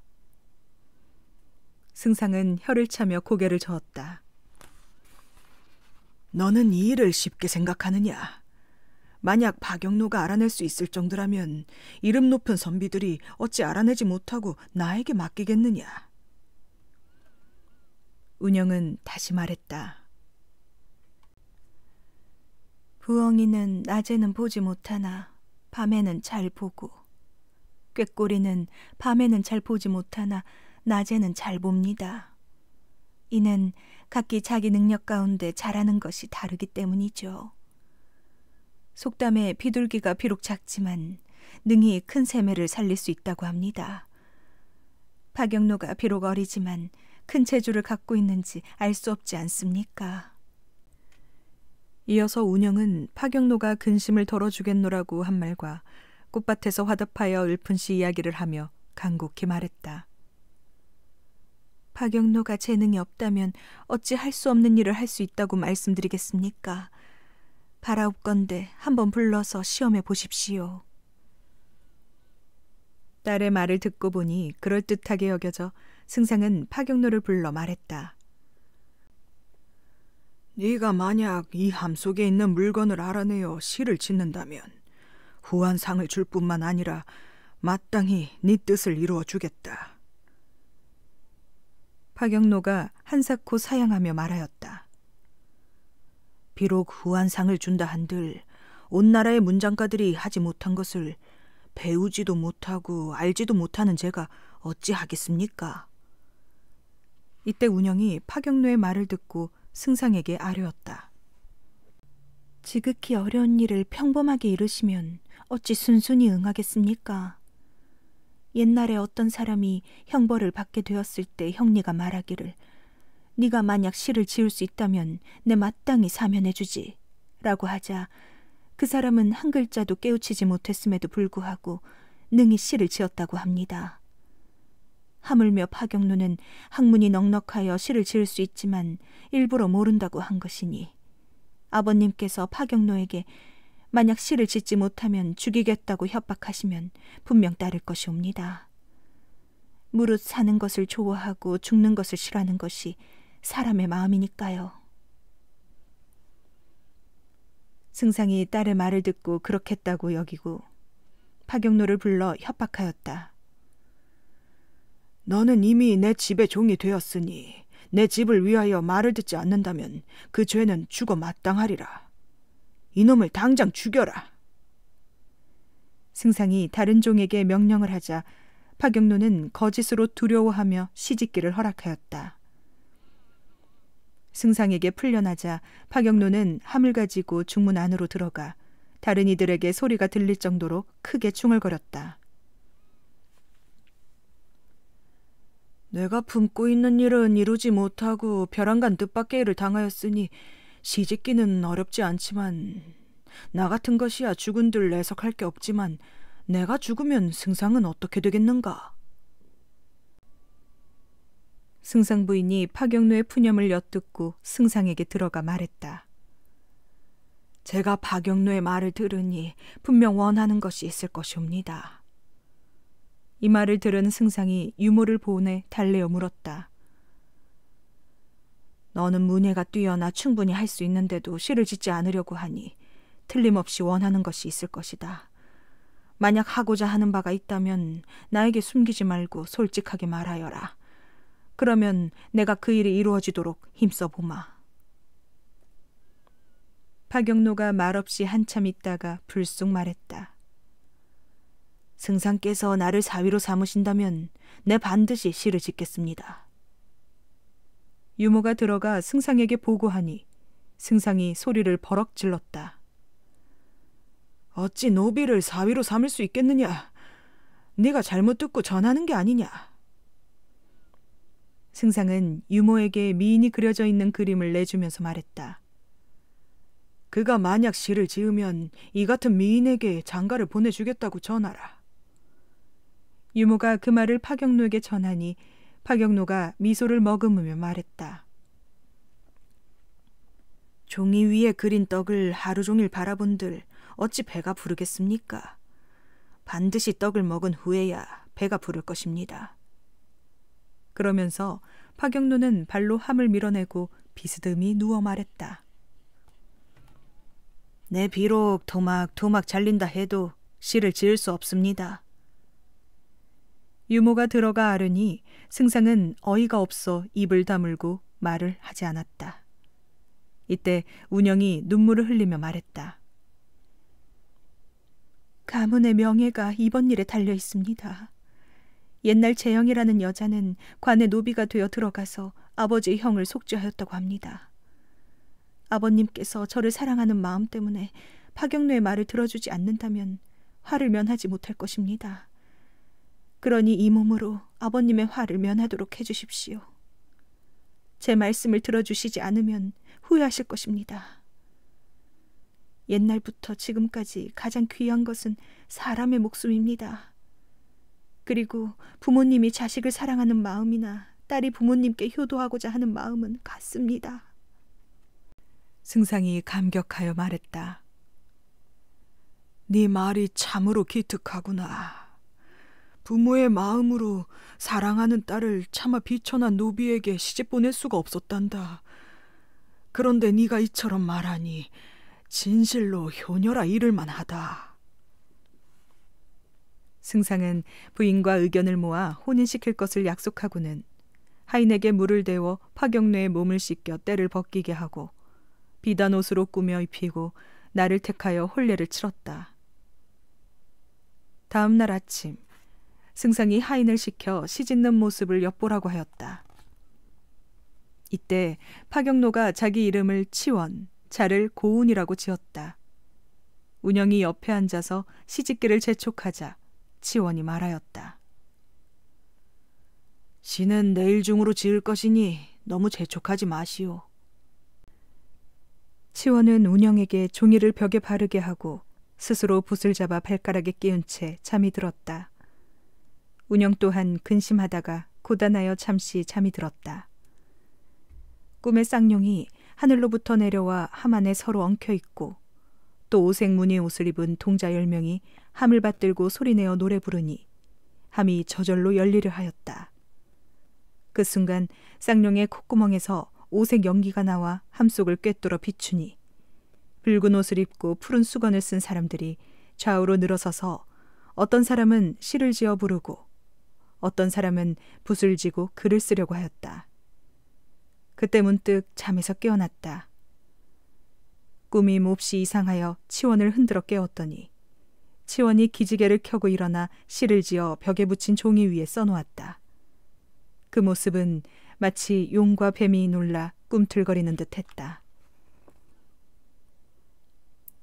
승상은 혀를 차며 고개를 저었다. 너는 이 일을 쉽게 생각하느냐? 만약 박영노가 알아낼 수 있을 정도라면 이름 높은 선비들이 어찌 알아내지 못하고 나에게 맡기겠느냐? 운영은 다시 말했다. 부엉이는 낮에는 보지 못하나 밤에는 잘 보고 꾀꼬리는 밤에는 잘 보지 못하나 낮에는 잘 봅니다. 이는 각기 자기 능력 가운데 잘하는 것이 다르기 때문이죠. 속담에 비둘기가 비록 작지만 능히 큰 세매를 살릴 수 있다고 합니다. 박영로가 비록 어리지만 큰 재주를 갖고 있는지 알 수 없지 않습니까? 이어서 운영은 파경노가 근심을 덜어주겠노라고 한 말과 꽃밭에서 화답하여 읊은시 이야기를 하며 간곡히 말했다. 파경노가 재능이 없다면 어찌 할 수 없는 일을 할 수 있다고 말씀드리겠습니까? 바라옵건데 한번 불러서 시험해 보십시오. 딸의 말을 듣고 보니 그럴듯하게 여겨져 승상은 파경노를 불러 말했다. 네가 만약 이 함 속에 있는 물건을 알아내어 시를 짓는다면 후한상을 줄 뿐만 아니라 마땅히 네 뜻을 이루어 주겠다. 파경노가 한사코 사양하며 말하였다. 비록 후한상을 준다 한들 온 나라의 문장가들이 하지 못한 것을 배우지도 못하고 알지도 못하는 제가 어찌 하겠습니까? 이때 운영이 파경노의 말을 듣고 승상에게 아뢰었다. 지극히 어려운 일을 평범하게 이루시면 어찌 순순히 응하겠습니까? 옛날에 어떤 사람이 형벌을 받게 되었을 때 형리가 말하기를 네가 만약 시를 지을 수 있다면 내 마땅히 사면해 주지 라고 하자 그 사람은 한 글자도 깨우치지 못했음에도 불구하고 능히 시를 지었다고 합니다. 하물며 파경로는 학문이 넉넉하여 시를 지을 수 있지만 일부러 모른다고 한 것이니 아버님께서 파경로에게 만약 시를 짓지 못하면 죽이겠다고 협박하시면 분명 따를 것이옵니다. 무릇 사는 것을 좋아하고 죽는 것을 싫어하는 것이 사람의 마음이니까요. 승상이 딸의 말을 듣고 그렇겠다고 여기고 파경로를 불러 협박하였다. 너는 이미 내 집의 종이 되었으니 내 집을 위하여 말을 듣지 않는다면 그 죄는 죽어 마땅하리라. 이놈을 당장 죽여라. 승상이 다른 종에게 명령을 하자 파경노는 거짓으로 두려워하며 시집기를 허락하였다. 승상에게 풀려나자 파경노는 함을 가지고 중문 안으로 들어가 다른 이들에게 소리가 들릴 정도로 크게 충얼거렸다. 내가 품고 있는 일은 이루지 못하고 벼랑간 뜻밖의 일을 당하였으니 시집기는 어렵지 않지만 나 같은 것이야 죽은들 내석할게 없지만 내가 죽으면 승상은 어떻게 되겠는가? 승상 부인이 파경노의 푸념을 엿듣고 승상에게 들어가 말했다. 제가 파경노의 말을 들으니 분명 원하는 것이 있을 것이옵니다. 이 말을 들은 승상이 유모를 보내 달래어 물었다. 너는 문예가 뛰어나 충분히 할 수 있는데도 시를 짓지 않으려고 하니 틀림없이 원하는 것이 있을 것이다. 만약 하고자 하는 바가 있다면 나에게 숨기지 말고 솔직하게 말하여라. 그러면 내가 그 일이 이루어지도록 힘써 보마. 박영노가 말없이 한참 있다가 불쑥 말했다. 승상께서 나를 사위로 삼으신다면 내 반드시 시를 짓겠습니다. 유모가 들어가 승상에게 보고하니 승상이 소리를 버럭 질렀다. 어찌 노비를 사위로 삼을 수 있겠느냐? 네가 잘못 듣고 전하는 게 아니냐? 승상은 유모에게 미인이 그려져 있는 그림을 내주면서 말했다. 그가 만약 시를 지으면 이 같은 미인에게 장가를 보내주겠다고 전하라. 유모가 그 말을 파경노에게 전하니 파경노가 미소를 머금으며 말했다. 종이 위에 그린 떡을 하루 종일 바라본들 어찌 배가 부르겠습니까? 반드시 떡을 먹은 후에야 배가 부를 것입니다. 그러면서 파경노는 발로 함을 밀어내고 비스듬히 누워 말했다. 내 비록 도막도막 도막 잘린다 해도 시를 지을 수 없습니다. 유모가 들어가 아르니 승상은 어이가 없어 입을 다물고 말을 하지 않았다. 이때 운영이 눈물을 흘리며 말했다. 가문의 명예가 이번 일에 달려 있습니다. 옛날 재영이라는 여자는 관의 노비가 되어 들어가서 아버지의 형을 속죄하였다고 합니다. 아버님께서 저를 사랑하는 마음 때문에 파경노의 말을 들어주지 않는다면 화를 면하지 못할 것입니다. 그러니 이 몸으로 아버님의 화를 면하도록 해주십시오. 제 말씀을 들어주시지 않으면 후회하실 것입니다. 옛날부터 지금까지 가장 귀한 것은 사람의 목숨입니다. 그리고 부모님이 자식을 사랑하는 마음이나 딸이 부모님께 효도하고자 하는 마음은 같습니다. 승상이 감격하여 말했다. 네 말이 참으로 기특하구나. 부모의 마음으로 사랑하는 딸을 차마 비천한 노비에게 시집 보낼 수가 없었단다. 그런데 네가 이처럼 말하니 진실로 효녀라 이를만 하다. 승상은 부인과 의견을 모아 혼인시킬 것을 약속하고는 하인에게 물을 데워 파경뇌에 몸을 씻겨 때를 벗기게 하고 비단 옷으로 꾸며 입히고 나를 택하여 혼례를 치렀다. 다음 날 아침 승상이 하인을 시켜 시짓는 모습을 엿보라고 하였다. 이때 파경노가 자기 이름을 치원, 자를 고운이라고 지었다. 운영이 옆에 앉아서 시집기를 재촉하자 치원이 말하였다. 시는 내일 중으로 지을 것이니 너무 재촉하지 마시오. 치원은 운영에게 종이를 벽에 바르게 하고 스스로 붓을 잡아 발가락에 끼운 채 잠이 들었다. 운영 또한 근심하다가 고단하여 잠시 잠이 들었다. 꿈의 쌍용이 하늘로부터 내려와 함안에 서로 엉켜 있고 또 오색 무늬 옷을 입은 동자 열 명이 함을 받들고 소리내어 노래 부르니 함이 저절로 열리려 하였다. 그 순간 쌍룡의 콧구멍에서 오색 연기가 나와 함 속을 꿰뚫어 비추니 붉은 옷을 입고 푸른 수건을 쓴 사람들이 좌우로 늘어서서 어떤 사람은 시를 지어 부르고 어떤 사람은 붓을 쥐고 글을 쓰려고 하였다. 그때 문득 잠에서 깨어났다. 꿈이 몹시 이상하여 치원을 흔들어 깨웠더니 치원이 기지개를 켜고 일어나 실을 지어 벽에 붙인 종이 위에 써놓았다. 그 모습은 마치 용과 뱀이 놀라 꿈틀거리는 듯했다.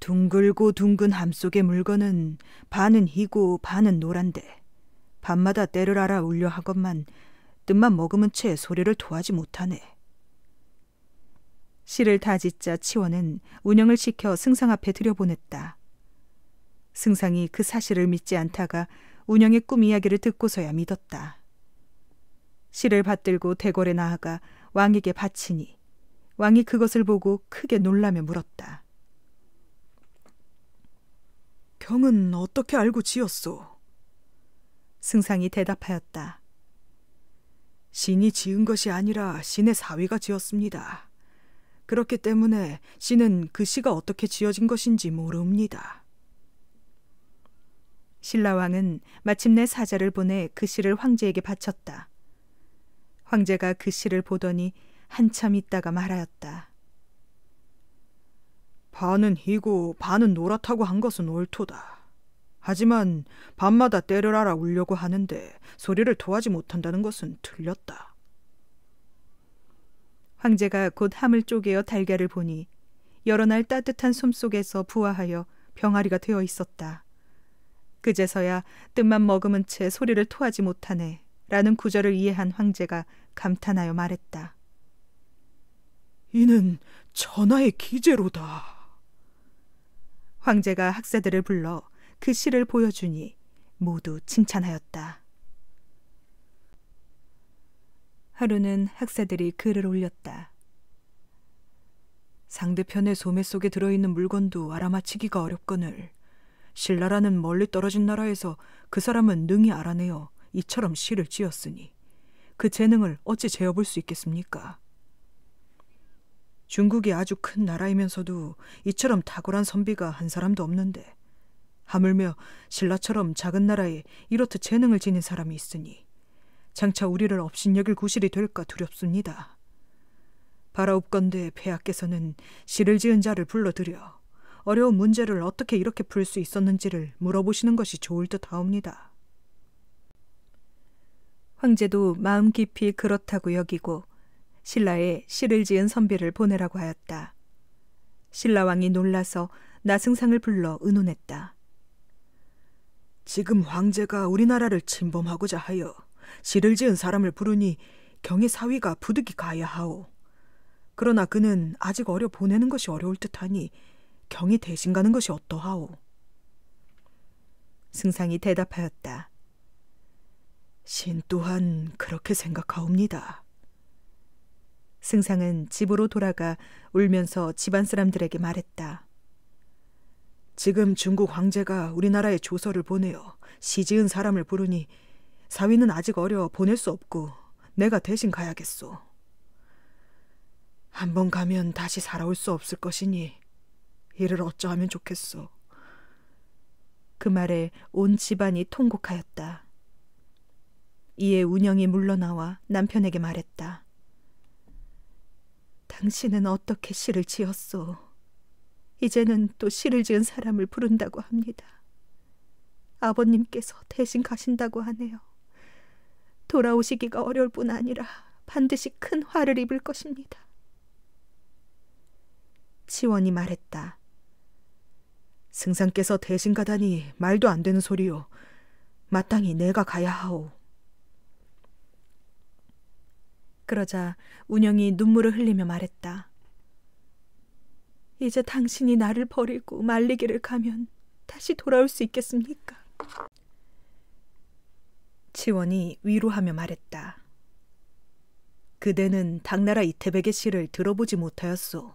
둥글고 둥근 함 속의 물건은 반은 희고 반은 노란데 밤마다 때를 알아 울려 하건만 뜻만 머금은 채 소리를 도하지 못하네. 시를 다 짓자 치원은 운영을 시켜 승상 앞에 들여보냈다. 승상이 그 사실을 믿지 않다가 운영의 꿈 이야기를 듣고서야 믿었다. 시를 받들고 대궐에 나아가 왕에게 바치니 왕이 그것을 보고 크게 놀라며 물었다. 경은 어떻게 알고 지었소? 승상이 대답하였다. 신이 지은 것이 아니라 신의 사위가 지었습니다. 그렇기 때문에 신은 그 시가 어떻게 지어진 것인지 모릅니다. 신라왕은 마침내 사자를 보내 그 시를 황제에게 바쳤다. 황제가 그 시를 보더니 한참 있다가 말하였다. 반은 희고 반은 노랗다고 한 것은 옳도다. 하지만 밤마다 때려라라 울려고 하는데 소리를 토하지 못한다는 것은 틀렸다. 황제가 곧 함을 쪼개어 달걀을 보니 여러 날 따뜻한 솜 속에서 부화하여 병아리가 되어 있었다. 그제서야 뜻만 머금은 채 소리를 토하지 못하네 라는 구절을 이해한 황제가 감탄하여 말했다. 이는 전하의 기재로다. 황제가 학사들을 불러 그 시를 보여주니 모두 칭찬하였다. 하루는 학사들이 글을 올렸다. 상대편의 소매 속에 들어있는 물건도 알아맞히기가 어렵거늘 신라라는 멀리 떨어진 나라에서 그 사람은 능히 알아내어 이처럼 시를 지었으니 그 재능을 어찌 재어볼 수 있겠습니까? 중국이 아주 큰 나라이면서도 이처럼 탁월한 선비가 한 사람도 없는데 하물며 신라처럼 작은 나라에 이렇듯 재능을 지닌 사람이 있으니 장차 우리를 업신여길 구실이 될까 두렵습니다. 바라옵건대 폐하께서는 시를 지은 자를 불러들여 어려운 문제를 어떻게 이렇게 풀 수 있었는지를 물어보시는 것이 좋을 듯하옵니다. 황제도 마음 깊이 그렇다고 여기고 신라에 시를 지은 선비를 보내라고 하였다. 신라왕이 놀라서 나승상을 불러 의논했다. 지금 황제가 우리나라를 침범하고자 하여 시를 지은 사람을 부르니 경의 사위가 부득이 가야 하오. 그러나 그는 아직 어려 보내는 것이 어려울 듯하니 경이 대신 가는 것이 어떠하오. 승상이 대답하였다. 신 또한 그렇게 생각하옵니다. 승상은 집으로 돌아가 울면서 집안 사람들에게 말했다. 지금 중국 황제가 우리나라에 조서를 보내어 시지은 사람을 부르니 사위는 아직 어려 보낼 수 없고 내가 대신 가야겠소. 한번 가면 다시 살아올 수 없을 것이니 이를 어쩌하면 좋겠소. 그 말에 온 집안이 통곡하였다. 이에 운영이 물러나와 남편에게 말했다. 당신은 어떻게 시를 지었소? 이제는 또 시를 지은 사람을 부른다고 합니다. 아버님께서 대신 가신다고 하네요. 돌아오시기가 어려울 뿐 아니라 반드시 큰 화를 입을 것입니다. 치원이 말했다. 승상께서 대신 가다니 말도 안 되는 소리요. 마땅히 내가 가야 하오. 그러자 운영이 눈물을 흘리며 말했다. 이제 당신이 나를 버리고 말리기를 가면 다시 돌아올 수 있겠습니까? 치원이 위로하며 말했다. 그대는 당나라 이태백의 시를 들어보지 못하였소.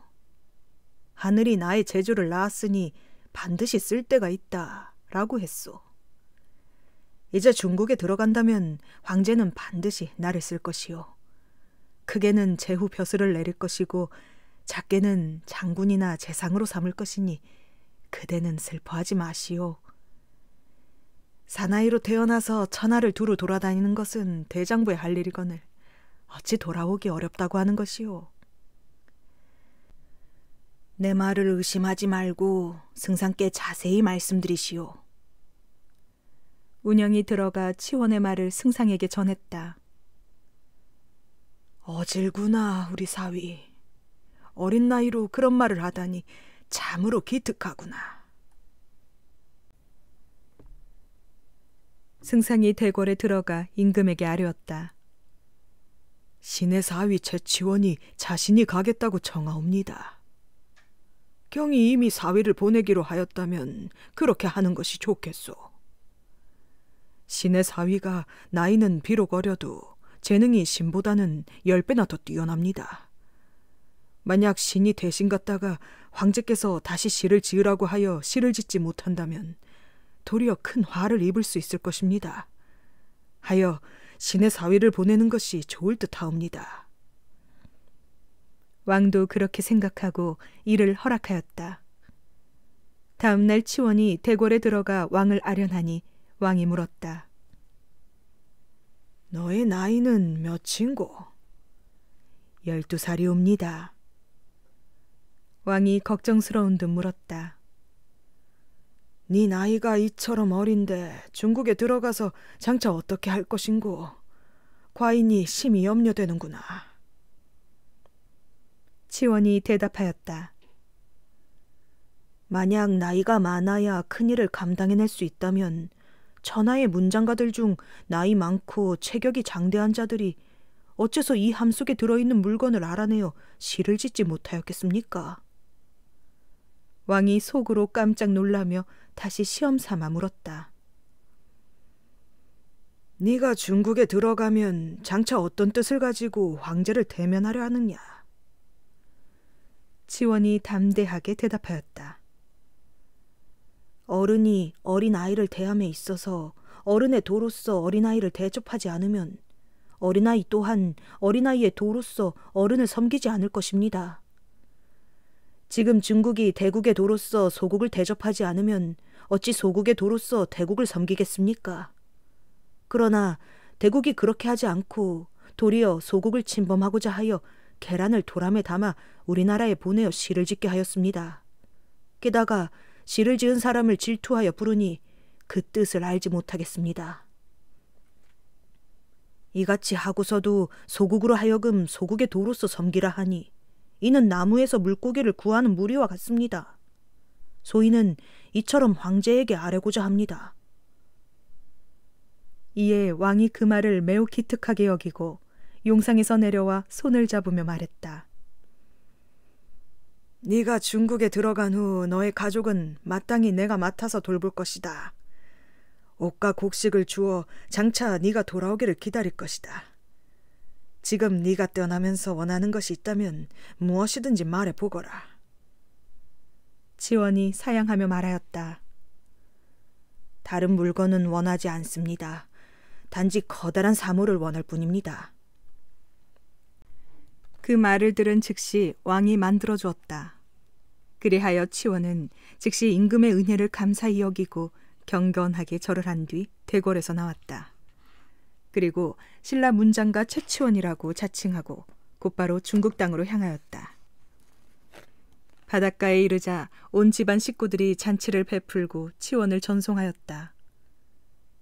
하늘이 나의 제주를 낳았으니 반드시 쓸 때가 있다. 라고 했소. 이제 중국에 들어간다면 황제는 반드시 나를 쓸 것이요. 크게는 제후 벼슬을 내릴 것이고 작게는 장군이나 재상으로 삼을 것이니 그대는 슬퍼하지 마시오. 사나이로 태어나서 천하를 두루 돌아다니는 것은 대장부의 할 일이거늘 어찌 돌아오기 어렵다고 하는 것이오. 내 말을 의심하지 말고 승상께 자세히 말씀드리시오. 운영이 들어가 치원의 말을 승상에게 전했다. 어질구나 우리 사위. 어린 나이로 그런 말을 하다니 참으로 기특하구나. 승상이 대궐에 들어가 임금에게 아뢰었다. 시내 사위 최치원이 자신이 가겠다고 청하옵니다. 경이 이미 사위를 보내기로 하였다면 그렇게 하는 것이 좋겠소. 시내 사위가 나이는 비록 어려도 재능이 신보다는 열 배나 더 뛰어납니다. 만약 신이 대신 갔다가 황제께서 다시 시를 지으라고 하여 시를 짓지 못한다면 도리어 큰 화를 입을 수 있을 것입니다. 하여 신의 사위를 보내는 것이 좋을 듯하옵니다. 왕도 그렇게 생각하고 이를 허락하였다. 다음 날 치원이 대궐에 들어가 왕을 아련하니 왕이 물었다. 너의 나이는 몇인고? 열두 살이옵니다. 왕이 걱정스러운 듯 물었다. 네 나이가 이처럼 어린데 중국에 들어가서 장차 어떻게 할 것인고 과인이 심히 염려되는구나. 치원이 대답하였다. 만약 나이가 많아야 큰일을 감당해낼 수 있다면 천하의 문장가들 중 나이 많고 체격이 장대한 자들이 어째서 이 함 속에 들어있는 물건을 알아내어 시를 짓지 못하였겠습니까? 왕이 속으로 깜짝 놀라며 다시 시험 삼아 물었다. 네가 중국에 들어가면 장차 어떤 뜻을 가지고 황제를 대면하려 하느냐? 지원이 담대하게 대답하였다. 어른이 어린 아이를 대함에 있어서 어른의 도로서 어린아이를 대접하지 않으면 어린아이 또한 어린아이의 도로서 어른을 섬기지 않을 것입니다. 지금 중국이 대국의 도로서 소국을 대접하지 않으면 어찌 소국의 도로서 대국을 섬기겠습니까? 그러나 대국이 그렇게 하지 않고 도리어 소국을 침범하고자 하여 계란을 도람에 담아 우리나라에 보내어 시를 짓게 하였습니다. 게다가 시를 지은 사람을 질투하여 부르니 그 뜻을 알지 못하겠습니다. 이같이 하고서도 소국으로 하여금 소국의 도로서 섬기라 하니 이는 나무에서 물고기를 구하는 무리와 같습니다. 소인은 이처럼 황제에게 아뢰고자 합니다. 이에 왕이 그 말을 매우 기특하게 여기고 용상에서 내려와 손을 잡으며 말했다. 네가 중국에 들어간 후 너의 가족은 마땅히 내가 맡아서 돌볼 것이다. 옷과 곡식을 주어 장차 네가 돌아오기를 기다릴 것이다. 지금 네가 떠나면서 원하는 것이 있다면 무엇이든지 말해보거라. 지원이 사양하며 말하였다. 다른 물건은 원하지 않습니다. 단지 커다란 사물을 원할 뿐입니다. 그 말을 들은 즉시 왕이 만들어 주었다. 그리하여 치원은 즉시 임금의 은혜를 감사히 여기고 경건하게 절을 한 뒤 대궐에서 나왔다. 그리고 신라 문장가 최치원이라고 자칭하고 곧바로 중국 땅으로 향하였다. 바닷가에 이르자 온 집안 식구들이 잔치를 베풀고 치원을 전송하였다.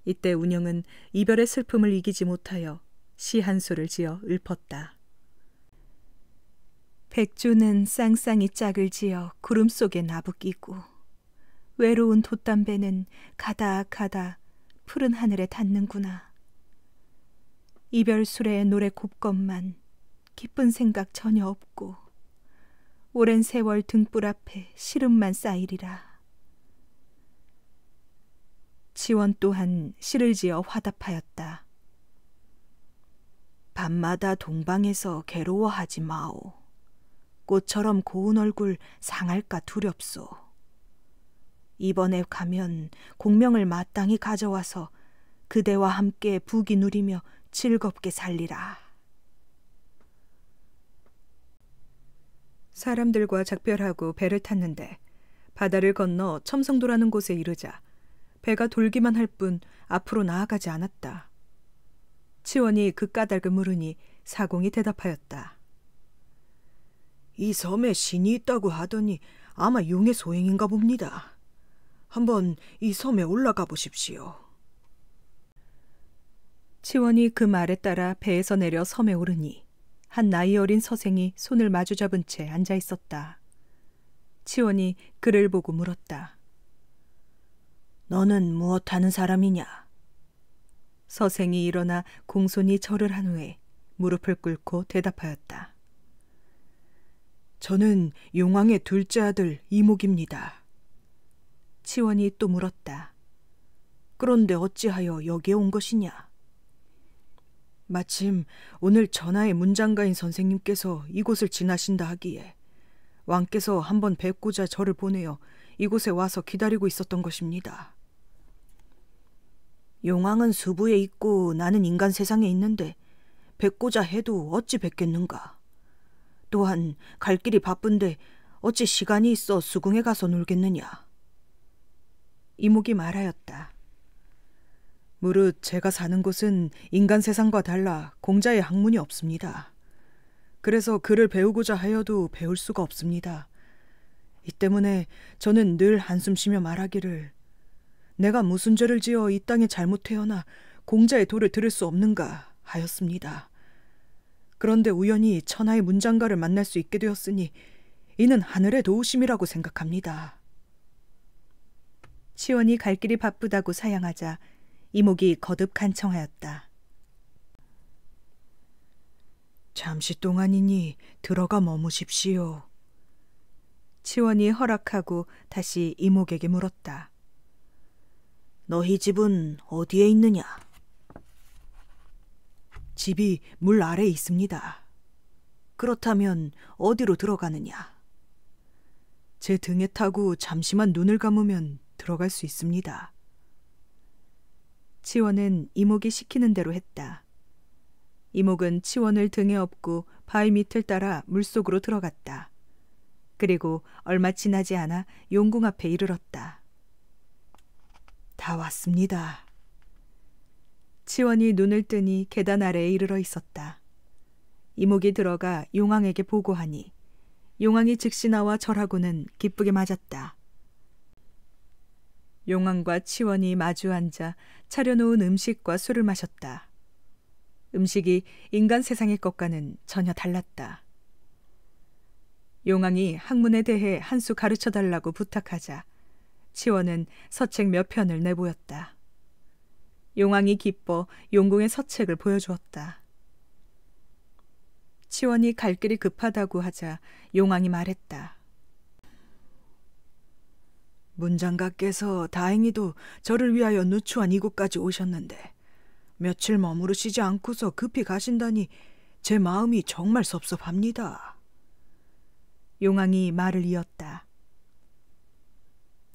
이때 운영은 이별의 슬픔을 이기지 못하여 시한 소를 지어 읊었다. 백주는 쌍쌍이 짝을 지어 구름 속에 나부끼고 외로운 돛담배는 가다 가다 푸른 하늘에 닿는구나. 이별 수레의 노래 곱건만 기쁜 생각 전혀 없고 오랜 세월 등불 앞에 시름만 쌓이리라. 지원 또한 시를 지어 화답하였다. 밤마다 동방에서 괴로워하지 마오. 꽃처럼 고운 얼굴 상할까 두렵소. 이번에 가면 공명을 마땅히 가져와서 그대와 함께 부귀 누리며 즐겁게 살리라. 사람들과 작별하고 배를 탔는데 바다를 건너 첨성도라는 곳에 이르자 배가 돌기만 할 뿐 앞으로 나아가지 않았다. 치원이 그 까닭을 물으니 사공이 대답하였다. 이 섬에 신이 있다고 하더니 아마 용의 소행인가 봅니다. 한번 이 섬에 올라가 보십시오. 치원이 그 말에 따라 배에서 내려 섬에 오르니 한 나이 어린 서생이 손을 마주 잡은 채 앉아 있었다. 치원이 그를 보고 물었다. 너는 무엇하는 사람이냐? 서생이 일어나 공손히 절을 한 후에 무릎을 꿇고 대답하였다. 저는 용왕의 둘째 아들 이목입니다. 치원이 또 물었다. 그런데 어찌하여 여기에 온 것이냐? 마침 오늘 전하의 문장가인 선생님께서 이곳을 지나신다 하기에 왕께서 한번 뵙고자 저를 보내어 이곳에 와서 기다리고 있었던 것입니다. 용왕은 수부에 있고 나는 인간 세상에 있는데 뵙고자 해도 어찌 뵙겠는가. 또한 갈 길이 바쁜데 어찌 시간이 있어 수궁에 가서 놀겠느냐. 이목이 말하였다. 무릇 제가 사는 곳은 인간 세상과 달라 공자의 학문이 없습니다. 그래서 글을 배우고자 하여도 배울 수가 없습니다. 이 때문에 저는 늘 한숨 쉬며 말하기를 내가 무슨 죄를 지어 이 땅에 잘못 태어나 공자의 도를 들을 수 없는가 하였습니다. 그런데 우연히 천하의 문장가를 만날 수 있게 되었으니 이는 하늘의 도우심이라고 생각합니다. 시원이 갈 길이 바쁘다고 사양하자 이목이 거듭 간청하였다. 잠시 동안이니 들어가 머무십시오. 치원이 허락하고 다시 이목에게 물었다. 너희 집은 어디에 있느냐? 집이 물 아래 에 있습니다. 그렇다면 어디로 들어가느냐? 제 등에 타고 잠시만 눈을 감으면 들어갈 수 있습니다. 치원은 이목이 시키는 대로 했다. 이목은 치원을 등에 업고 바위 밑을 따라 물속으로 들어갔다. 그리고 얼마 지나지 않아 용궁 앞에 이르렀다. 다 왔습니다. 치원이 눈을 뜨니 계단 아래에 이르러 있었다. 이목이 들어가 용왕에게 보고하니 용왕이 즉시 나와 절하고는 기쁘게 맞았다. 용왕과 치원이 마주 앉아 차려놓은 음식과 술을 마셨다. 음식이 인간 세상의 것과는 전혀 달랐다. 용왕이 학문에 대해 한 수 가르쳐 달라고 부탁하자 치원은 서책 몇 편을 내보였다. 용왕이 기뻐 용궁의 서책을 보여주었다. 치원이 갈 길이 급하다고 하자 용왕이 말했다. 문장가께서 다행히도 저를 위하여 누추한 이곳까지 오셨는데 며칠 머무르시지 않고서 급히 가신다니 제 마음이 정말 섭섭합니다. 용왕이 말을 이었다.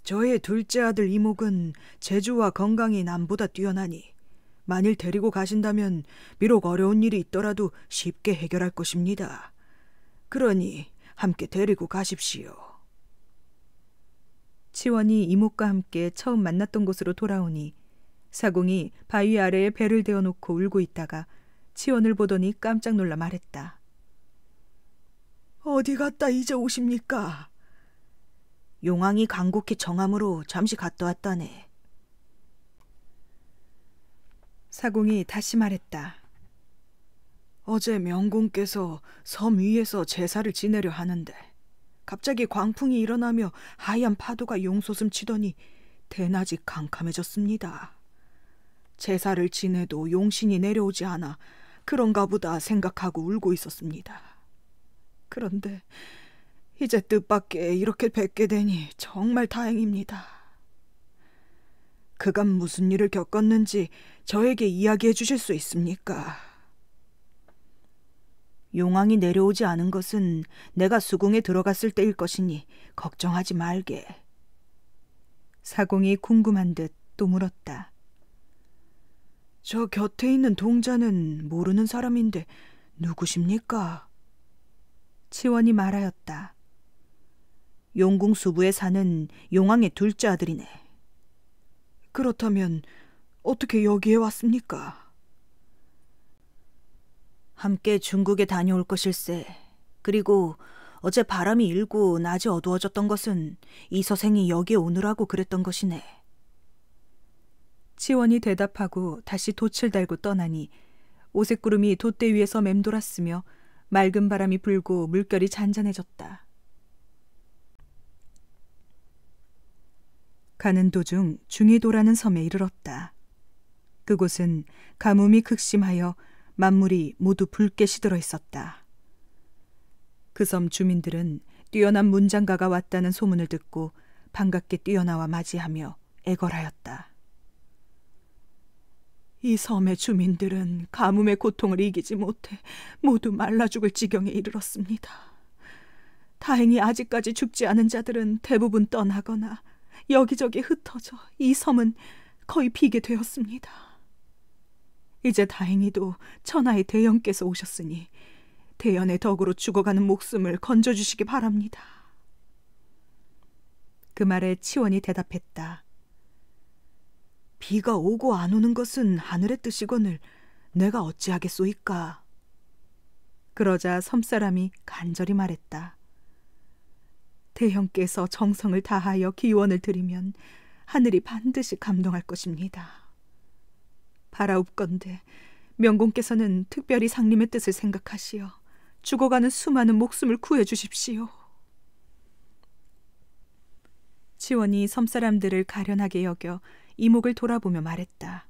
저의 둘째 아들 이목은 제주와 건강이 남보다 뛰어나니 만일 데리고 가신다면 비록 어려운 일이 있더라도 쉽게 해결할 것입니다. 그러니 함께 데리고 가십시오. 치원이 이목과 함께 처음 만났던 곳으로 돌아오니 사공이 바위 아래에 배를 대어놓고 울고 있다가 치원을 보더니 깜짝 놀라 말했다. 어디 갔다 이제 오십니까? 용왕이 강곡히 정함으로 잠시 갔다 왔다네. 사공이 다시 말했다. 어제 명공께서 섬 위에서 제사를 지내려 하는데 갑자기 광풍이 일어나며 하얀 파도가 용솟음 치더니 대낮이 캄캄해졌습니다. 제사를 지내도 용신이 내려오지 않아 그런가 보다 생각하고 울고 있었습니다. 그런데 이제 뜻밖에 이렇게 뵙게 되니 정말 다행입니다. 그간 무슨 일을 겪었는지 저에게 이야기해 주실 수 있습니까? 용왕이 내려오지 않은 것은 내가 수궁에 들어갔을 때일 것이니 걱정하지 말게. 사공이 궁금한 듯 또 물었다. 저 곁에 있는 동자는 모르는 사람인데 누구십니까? 치원이 말하였다. 용궁 수부에 사는 용왕의 둘째 아들이네. 그렇다면 어떻게 여기에 왔습니까? 함께 중국에 다녀올 것일세. 그리고 어제 바람이 일고 낮이 어두워졌던 것은 이 서생이 여기에 오느라고 그랬던 것이네. 치원이 대답하고 다시 돛을 달고 떠나니 오색구름이 돛대 위에서 맴돌았으며 맑은 바람이 불고 물결이 잔잔해졌다. 가는 도중 중이도라는 섬에 이르렀다. 그곳은 가뭄이 극심하여 만물이 모두 붉게 시들어 있었다. 그 섬 주민들은 뛰어난 문장가가 왔다는 소문을 듣고 반갑게 뛰어나와 맞이하며 애걸하였다. 이 섬의 주민들은 가뭄의 고통을 이기지 못해 모두 말라 죽을 지경에 이르렀습니다. 다행히 아직까지 죽지 않은 자들은 대부분 떠나거나 여기저기 흩어져 이 섬은 거의 비게 되었습니다. 이제 다행히도 천하의 대연께서 오셨으니 대연의 덕으로 죽어가는 목숨을 건져주시기 바랍니다. 그 말에 치원이 대답했다. 비가 오고 안 오는 것은 하늘의 뜻이거늘 내가 어찌하겠소이까. 그러자 섬사람이 간절히 말했다. 대형께서 정성을 다하여 기원을 드리면 하늘이 반드시 감동할 것입니다. 바라옵건데 명공께서는 특별히 상림의 뜻을 생각하시어 죽어가는 수많은 목숨을 구해 주십시오. 지원이 섬사람들을 가련하게 여겨 이목을 돌아보며 말했다.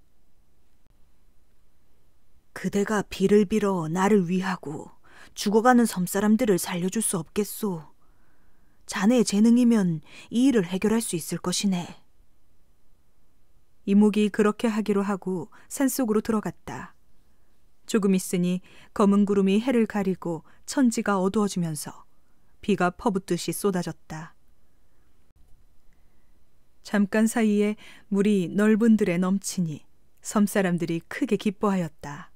그대가 비를 빌어 나를 위하고 죽어가는 섬사람들을 살려줄 수 없겠소. 자네의 재능이면 이 일을 해결할 수 있을 것이네. 이목이 그렇게 하기로 하고 산속으로 들어갔다. 조금 있으니 검은 구름이 해를 가리고 천지가 어두워지면서 비가 퍼붓듯이 쏟아졌다. 잠깐 사이에 물이 넓은 들에 넘치니 섬 사람들이 크게 기뻐하였다.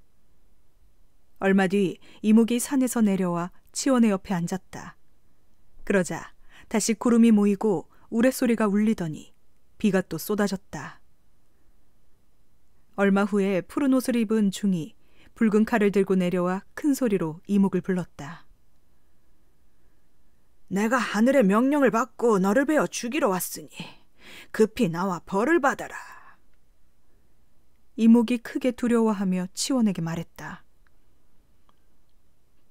얼마 뒤 이목이 산에서 내려와 치원의 옆에 앉았다. 그러자 다시 구름이 모이고 우레소리가 울리더니 비가 또 쏟아졌다. 얼마 후에 푸른 옷을 입은 중이 붉은 칼을 들고 내려와 큰 소리로 이목을 불렀다. 내가 하늘의 명령을 받고 너를 베어 죽이러 왔으니 급히 나와 벌을 받아라. 이목이 크게 두려워하며 치원에게 말했다.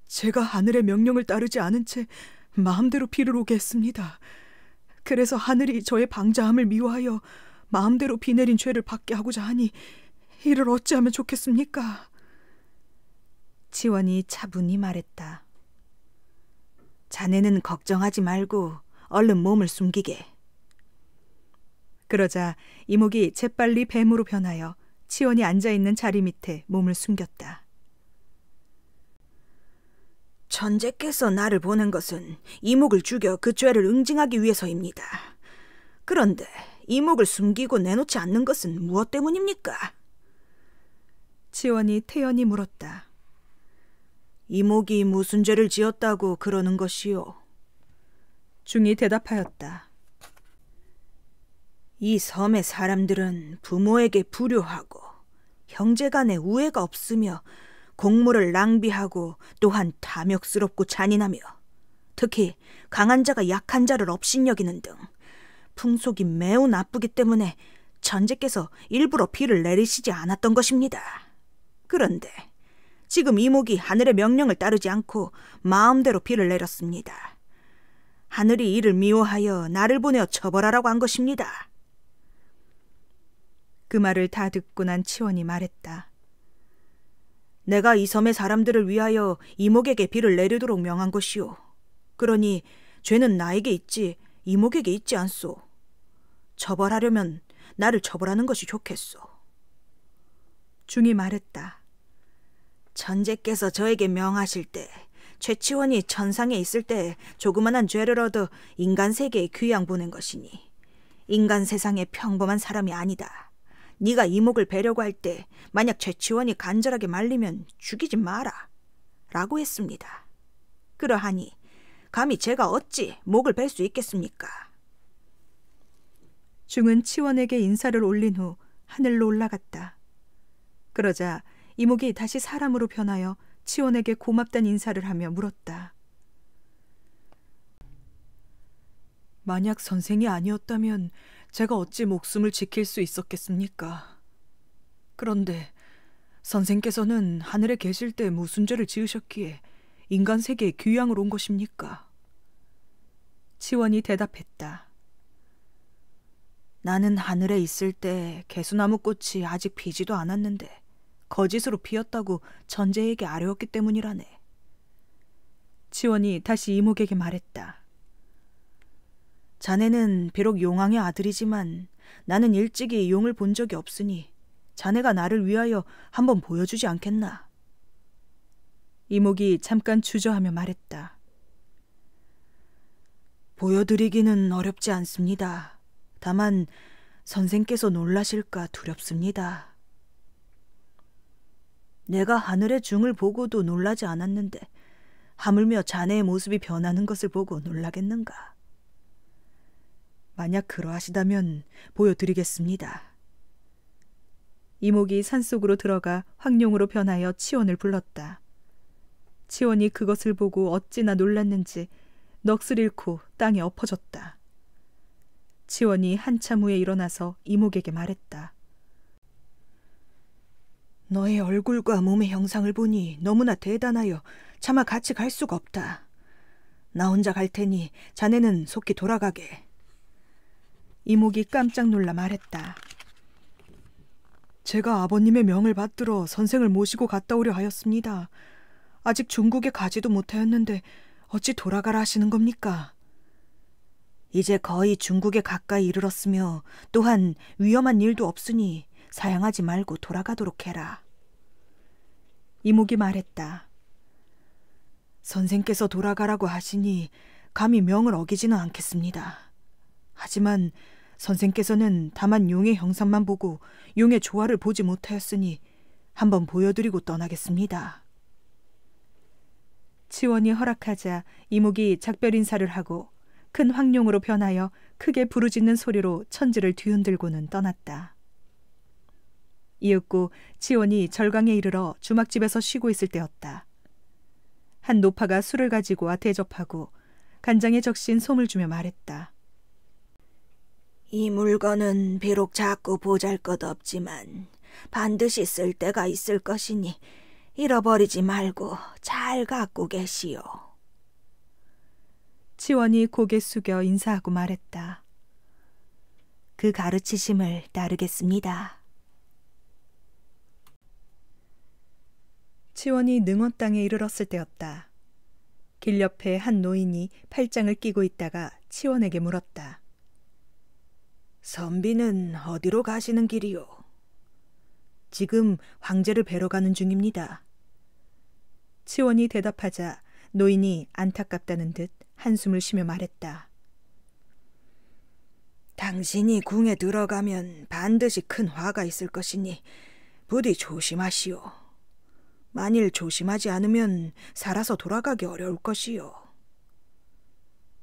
제가 하늘의 명령을 따르지 않은 채 마음대로 비를 오게 했습니다. 그래서 하늘이 저의 방자함을 미워하여 마음대로 비 내린 죄를 받게 하고자 하니 이를 어찌하면 좋겠습니까? 지원이 차분히 말했다. 자네는 걱정하지 말고 얼른 몸을 숨기게. 그러자 이목이 재빨리 뱀으로 변하여 지원이 앉아 있는 자리 밑에 몸을 숨겼다. 천재께서 나를 보낸 것은 이목을 죽여 그 죄를 응징하기 위해서입니다. 그런데 이목을 숨기고 내놓지 않는 것은 무엇 때문입니까? 지원이 태연이 물었다. 이목이 무슨 죄를 지었다고 그러는 것이오 중이 대답하였다. 이 섬의 사람들은 부모에게 불효하고 형제간에 우애가 없으며 공물을 낭비하고 또한 탐욕스럽고 잔인하며 특히 강한 자가 약한 자를 업신여기는 등 풍속이 매우 나쁘기 때문에 전제께서 일부러 비를 내리시지 않았던 것입니다. 그런데 지금 이목이 하늘의 명령을 따르지 않고 마음대로 비를 내렸습니다. 하늘이 이를 미워하여 나를 보내어 처벌하라고 한 것입니다. 그 말을 다 듣고 난 치원이 말했다. 내가 이 섬의 사람들을 위하여 이목에게 비를 내리도록 명한 것이오. 그러니 죄는 나에게 있지 이목에게 있지 않소. 처벌하려면 나를 처벌하는 것이 좋겠소. 중이 말했다. 전제께서 저에게 명하실 때 최치원이 천상에 있을 때 조그만한 죄를 얻어 인간 세계에 귀양 보낸 것이니 인간 세상에 평범한 사람이 아니다. 네가 이목을 베려고 할 때 만약 최치원이 간절하게 말리면 죽이지 마라. 라고 했습니다. 그러하니 감히 제가 어찌 목을 벨 수 있겠습니까? 중은 치원에게 인사를 올린 후 하늘로 올라갔다. 그러자 이목이 다시 사람으로 변하여 치원에게 고맙단 인사를 하며 물었다. 만약 선생이 아니었다면 제가 어찌 목숨을 지킬 수 있었겠습니까? 그런데 선생께서는 하늘에 계실 때 무슨 죄를 지으셨기에 인간 세계에 귀양을 온 것입니까? 치원이 대답했다. 나는 하늘에 있을 때 개수나무 꽃이 아직 피지도 않았는데 거짓으로 비었다고 전재에게 아뢰었기 때문이라네. 지원이 다시 이목에게 말했다. 자네는 비록 용왕의 아들이지만 나는 일찍이 용을 본 적이 없으니 자네가 나를 위하여 한번 보여주지 않겠나? 이목이 잠깐 주저하며 말했다. 보여드리기는 어렵지 않습니다. 다만 선생께서 놀라실까 두렵습니다. 내가 하늘의 중을 보고도 놀라지 않았는데 하물며 자네의 모습이 변하는 것을 보고 놀라겠는가? 만약 그러하시다면 보여드리겠습니다. 이목이 산속으로 들어가 황룡으로 변하여 치원을 불렀다. 치원이 그것을 보고 어찌나 놀랐는지 넋을 잃고 땅에 엎어졌다. 치원이 한참 후에 일어나서 이목에게 말했다. 너의 얼굴과 몸의 형상을 보니 너무나 대단하여 차마 같이 갈 수가 없다. 나 혼자 갈 테니 자네는 속히 돌아가게. 이목이 깜짝 놀라 말했다. 제가 아버님의 명을 받들어 선생을 모시고 갔다 오려 하였습니다. 아직 중국에 가지도 못하였는데 어찌 돌아가라 하시는 겁니까? 이제 거의 중국에 가까이 이르렀으며 또한 위험한 일도 없으니 사양하지 말고 돌아가도록 해라. 이목이 말했다. 선생께서 돌아가라고 하시니 감히 명을 어기지는 않겠습니다. 하지만 선생께서는 다만 용의 형상만 보고 용의 조화를 보지 못하였으니 한번 보여드리고 떠나겠습니다. 치원이 허락하자 이목이 작별 인사를 하고 큰 황룡으로 변하여 크게 부르짖는 소리로 천지를 뒤흔들고는 떠났다. 이윽고 치온이 절강에 이르러 주막집에서 쉬고 있을 때였다. 한 노파가 술을 가지고 와 대접하고 간장에 적신 솜을 주며 말했다. 이 물건은 비록 자꾸 보잘것없지만 반드시 쓸 때가 있을 것이니 잃어버리지 말고 잘 갖고 계시오. 치원이 고개 숙여 인사하고 말했다. 그 가르치심을 따르겠습니다. 치원이 능원 땅에 이르렀을 때였다. 길 옆에 한 노인이 팔짱을 끼고 있다가 치원에게 물었다. 선비는 어디로 가시는 길이요? 지금 황제를 뵈러 가는 중입니다. 치원이 대답하자 노인이 안타깝다는 듯 한숨을 쉬며 말했다. 당신이 궁에 들어가면 반드시 큰 화가 있을 것이니 부디 조심하시오. 만일 조심하지 않으면 살아서 돌아가기 어려울 것이요.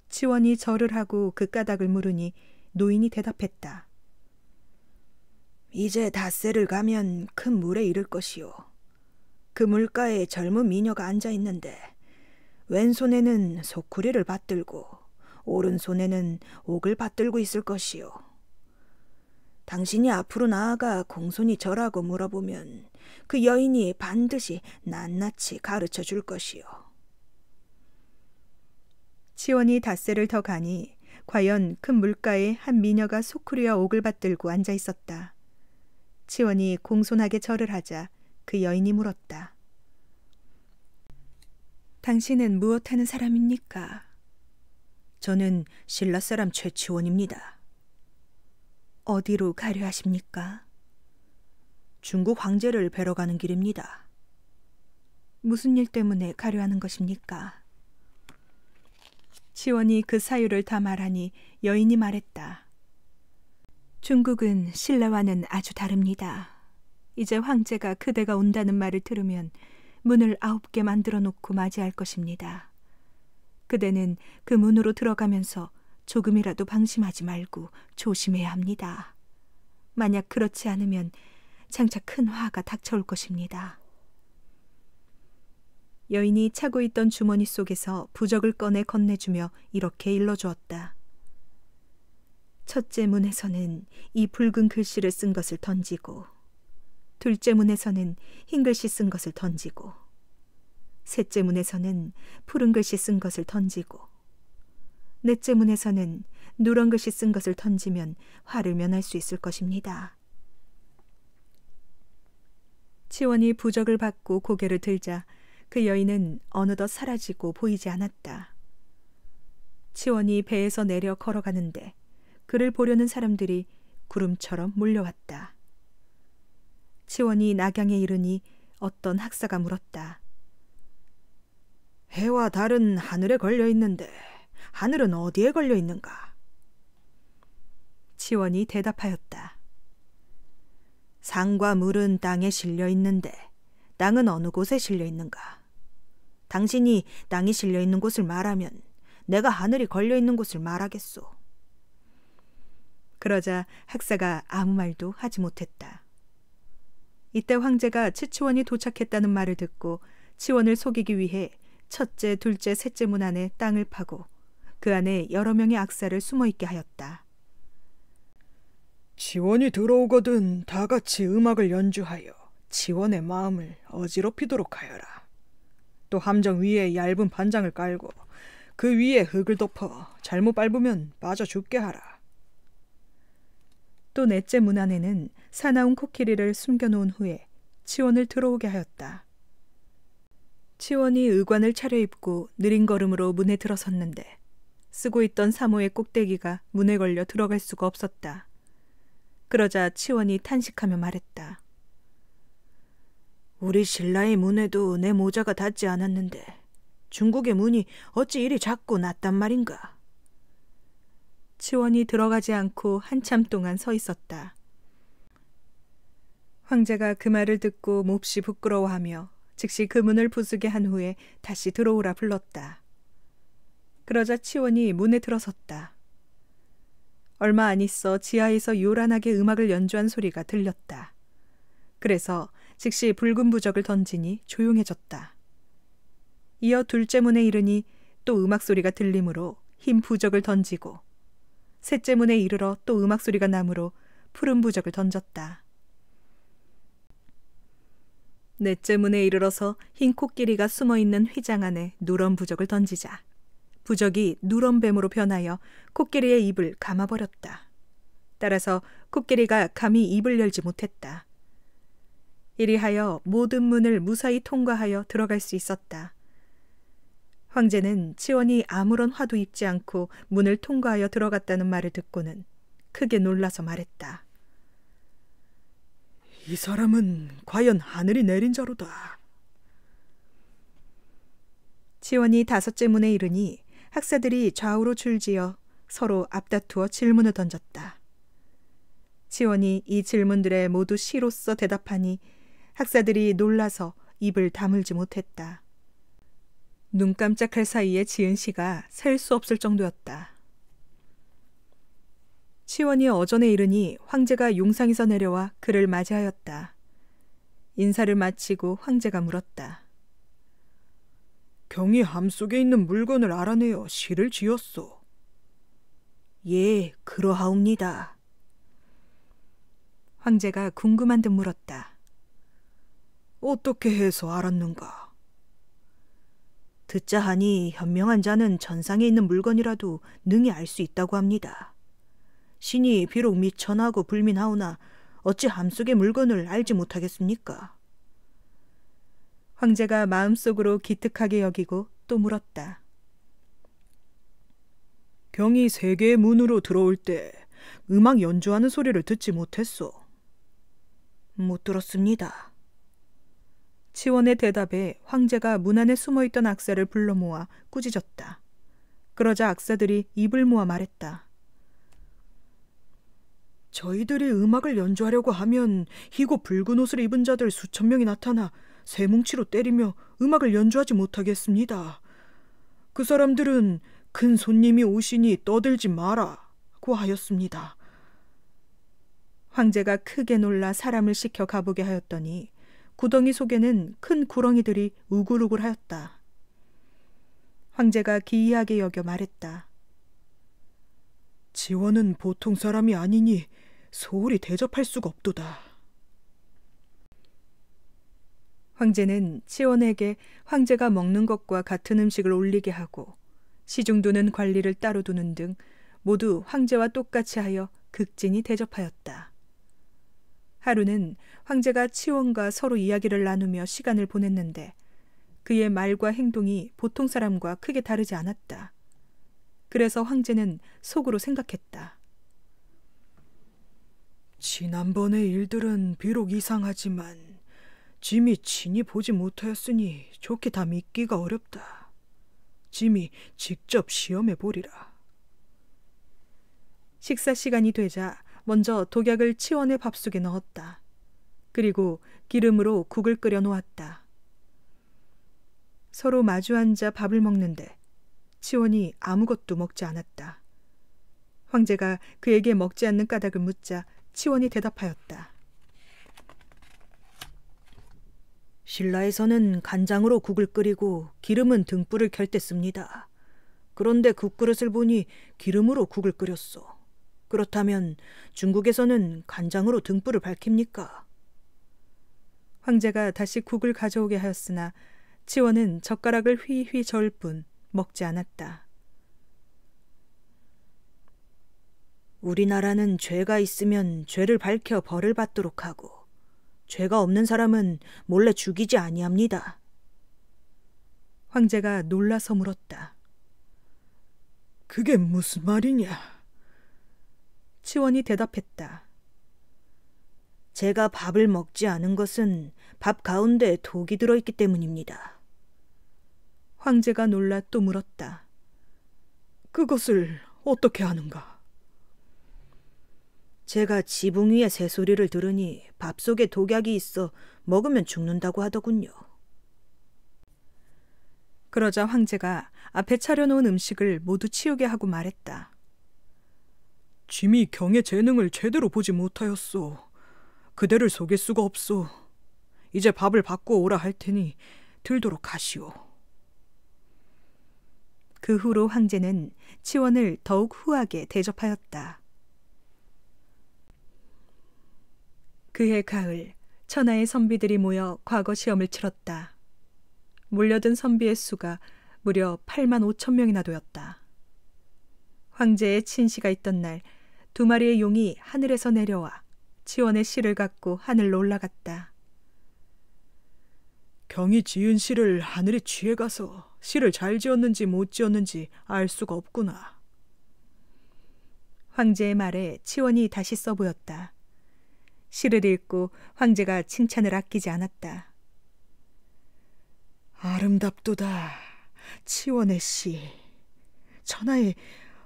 치원이 절을 하고 그 까닭을 물으니 노인이 대답했다. 이제 다새를 가면 큰 물에 이를 것이요. 그 물가에 젊은 미녀가 앉아 있는데 왼손에는 소쿠리를 받들고 오른손에는 옥을 받들고 있을 것이요. 당신이 앞으로 나아가 공손히 절하고 물어보면 그 여인이 반드시 낱낱이 가르쳐 줄 것이요. 치원이 닷새를 더 가니 과연 큰 그 물가에 한 미녀가 소쿠리와 옥을 받들고 앉아 있었다. 치원이 공손하게 절을 하자 그 여인이 물었다. 당신은 무엇하는 사람입니까? 저는 신라 사람 최치원입니다. 어디로 가려 하십니까? 중국 황제를 뵈러 가는 길입니다. 무슨 일 때문에 가려 하는 것입니까? 시원이 그 사유를 다 말하니 여인이 말했다. 중국은 신라와는 아주 다릅니다. 이제 황제가 그대가 온다는 말을 들으면 문을 아홉 개 만들어 놓고 맞이할 것입니다. 그대는 그 문으로 들어가면서 조금이라도 방심하지 말고 조심해야 합니다. 만약 그렇지 않으면 장차 큰 화가 닥쳐올 것입니다. 여인이 차고 있던 주머니 속에서 부적을 꺼내 건네주며 이렇게 일러주었다. 첫째 문에서는 이 붉은 글씨를 쓴 것을 던지고, 둘째 문에서는 흰 글씨 쓴 것을 던지고, 셋째 문에서는 푸른 글씨 쓴 것을 던지고, 넷째 문에서는 누런 글씨 쓴 것을 던지면 화를 면할 수 있을 것입니다. 치원이 부적을 받고 고개를 들자 그 여인은 어느덧 사라지고 보이지 않았다. 치원이 배에서 내려 걸어가는데 그를 보려는 사람들이 구름처럼 몰려왔다. 치원이 낙양에 이르니 어떤 학사가 물었다. 해와 달은 하늘에 걸려 있는데 바늘은 어디에 걸려 있는가? 치원이 대답하였다. 상과 물은 땅에 실려 있는데 땅은 어느 곳에 실려 있는가? 당신이 땅이 실려 있는 곳을 말하면 내가 하늘이 걸려 있는 곳을 말하겠소. 그러자 학사가 아무 말도 하지 못했다. 이때 황제가 치치원이 도착했다는 말을 듣고 치원을 속이기 위해 첫째, 둘째, 셋째 문안에 땅을 파고 그 안에 여러 명의 악사를 숨어 있게 하였다. 지원이 들어오거든 다 같이 음악을 연주하여 지원의 마음을 어지럽히도록 하여라. 또 함정 위에 얇은 반장을 깔고 그 위에 흙을 덮어 잘못 밟으면 빠져 죽게 하라. 또 넷째 문 안에는 사나운 코끼리를 숨겨놓은 후에 치원을 들어오게 하였다. 치원이 의관을 차려입고 느린 걸음으로 문에 들어섰는데 쓰고 있던 사모의 꼭대기가 문에 걸려 들어갈 수가 없었다. 그러자 치원이 탄식하며 말했다. 우리 신라의 문에도 내 모자가 닿지 않았는데 중국의 문이 어찌 이리 작고 낮단 말인가? 치원이 들어가지 않고 한참 동안 서 있었다. 황제가 그 말을 듣고 몹시 부끄러워하며 즉시 그 문을 부수게 한 후에 다시 들어오라 불렀다. 그러자 치원이 문에 들어섰다. 얼마 안 있어 지하에서 요란하게 음악을 연주한 소리가 들렸다. 그래서 즉시 붉은 부적을 던지니 조용해졌다. 이어 둘째 문에 이르니 또 음악 소리가 들림으로흰 부적을 던지고 셋째 문에 이르러 또 음악 소리가 나므로 푸른 부적을 던졌다. 넷째 문에 이르러서 흰 코끼리가 숨어 있는 휘장 안에 누런 부적을 던지자 부적이 누런뱀으로 변하여 코끼리의 입을 감아버렸다. 따라서 코끼리가 감히 입을 열지 못했다. 이리하여 모든 문을 무사히 통과하여 들어갈 수 있었다. 황제는 치원이 아무런 화도 입지 않고 문을 통과하여 들어갔다는 말을 듣고는 크게 놀라서 말했다. 이 사람은 과연 하늘이 내린 자로다. 치원이 다섯째 문에 이르니 학사들이 좌우로 줄지어 서로 앞다투어 질문을 던졌다. 지원이 이 질문들에 모두 시로써 대답하니 학사들이 놀라서 입을 다물지 못했다. 눈 깜짝할 사이에 지은 씨가 셀 수 없을 정도였다. 치원이 어전에 이르니 황제가 용상에서 내려와 그를 맞이하였다. 인사를 마치고 황제가 물었다. 경이 함 속에 있는 물건을 알아내어 시를 지었소. 예, 그러하옵니다. 황제가 궁금한 듯 물었다. 어떻게 해서 알았는가? 듣자 하니 현명한 자는 전상에 있는 물건이라도 능히 알 수 있다고 합니다. 신이 비록 미천하고 불민하오나 어찌 함 속의 물건을 알지 못하겠습니까? 황제가 마음속으로 기특하게 여기고 또 물었다. 병이 세 개의 문으로 들어올 때 음악 연주하는 소리를 듣지 못했소. 못 들었습니다. 치원의 대답에 황제가 문 안에 숨어있던 악사를 불러 모아 꾸짖었다. 그러자 악사들이 입을 모아 말했다. 저희들이 음악을 연주하려고 하면 희고 붉은 옷을 입은 자들 수천 명이 나타나 쇠뭉치로 때리며 음악을 연주하지 못하겠습니다. 그 사람들은 큰 손님이 오시니 떠들지 마라고 하였습니다. 황제가 크게 놀라 사람을 시켜 가보게 하였더니 구덩이 속에는 큰 구렁이들이 우글우글 하였다. 황제가 기이하게 여겨 말했다. 지원은 보통 사람이 아니니 소홀히 대접할 수가 없도다. 황제는 치원에게 황제가 먹는 것과 같은 음식을 올리게 하고 시중두는 관리를 따로 두는 등 모두 황제와 똑같이 하여 극진히 대접하였다. 하루는 황제가 치원과 서로 이야기를 나누며 시간을 보냈는데 그의 말과 행동이 보통 사람과 크게 다르지 않았다. 그래서 황제는 속으로 생각했다. 지난번의 일들은 비록 이상하지만 짐이 친히 보지 못하였으니 좋게 다 믿기가 어렵다. 짐이 직접 시험해 보리라. 식사 시간이 되자 먼저 독약을 치원의 밥속에 넣었다. 그리고 기름으로 국을 끓여 놓았다. 서로 마주 앉아 밥을 먹는데 치원이 아무것도 먹지 않았다. 황제가 그에게 먹지 않는 까닭을 묻자 치원이 대답하였다. 신라에서는 간장으로 국을 끓이고 기름은 등불을 켤 때 씁니다. 그런데 국그릇을 그 보니 기름으로 국을 끓였소. 그렇다면 중국에서는 간장으로 등불을 밝힙니까? 황제가 다시 국을 가져오게 하였으나 치원은 젓가락을 휘휘 저을 뿐 먹지 않았다. 우리나라는 죄가 있으면 죄를 밝혀 벌을 받도록 하고 죄가 없는 사람은 몰래 죽이지 아니합니다. 황제가 놀라서 물었다. 그게 무슨 말이냐? 치원이 대답했다. 제가 밥을 먹지 않은 것은 밥 가운데 독이 들어있기 때문입니다. 황제가 놀라 또 물었다. 그것을 어떻게 하는가? 제가 지붕 위에 새소리를 들으니 밥 속에 독약이 있어 먹으면 죽는다고 하더군요. 그러자 황제가 앞에 차려놓은 음식을 모두 치우게 하고 말했다. 짐이 경의 재능을 제대로 보지 못하였소. 그대를 속일 수가 없소. 이제 밥을 받고 오라 할 테니 들도록 하시오. 그 후로 황제는 치원을 더욱 후하게 대접하였다. 그해 가을 천하의 선비들이 모여 과거 시험을 치렀다. 몰려든 선비의 수가 무려 8만 5천 명이나 되었다. 황제의 친시가 있던 날 두 마리의 용이 하늘에서 내려와 지원의 시를 갖고 하늘로 올라갔다. 경이 지은 시를 하늘에 취해 가서 시를잘 지었는지 못 지었는지 알 수가 없구나. 황제의 말에 치원이 다시 써보였다. 시를 읽고 황제가 칭찬을 아끼지 않았다. 아름답도다. 치원의 시. 천하에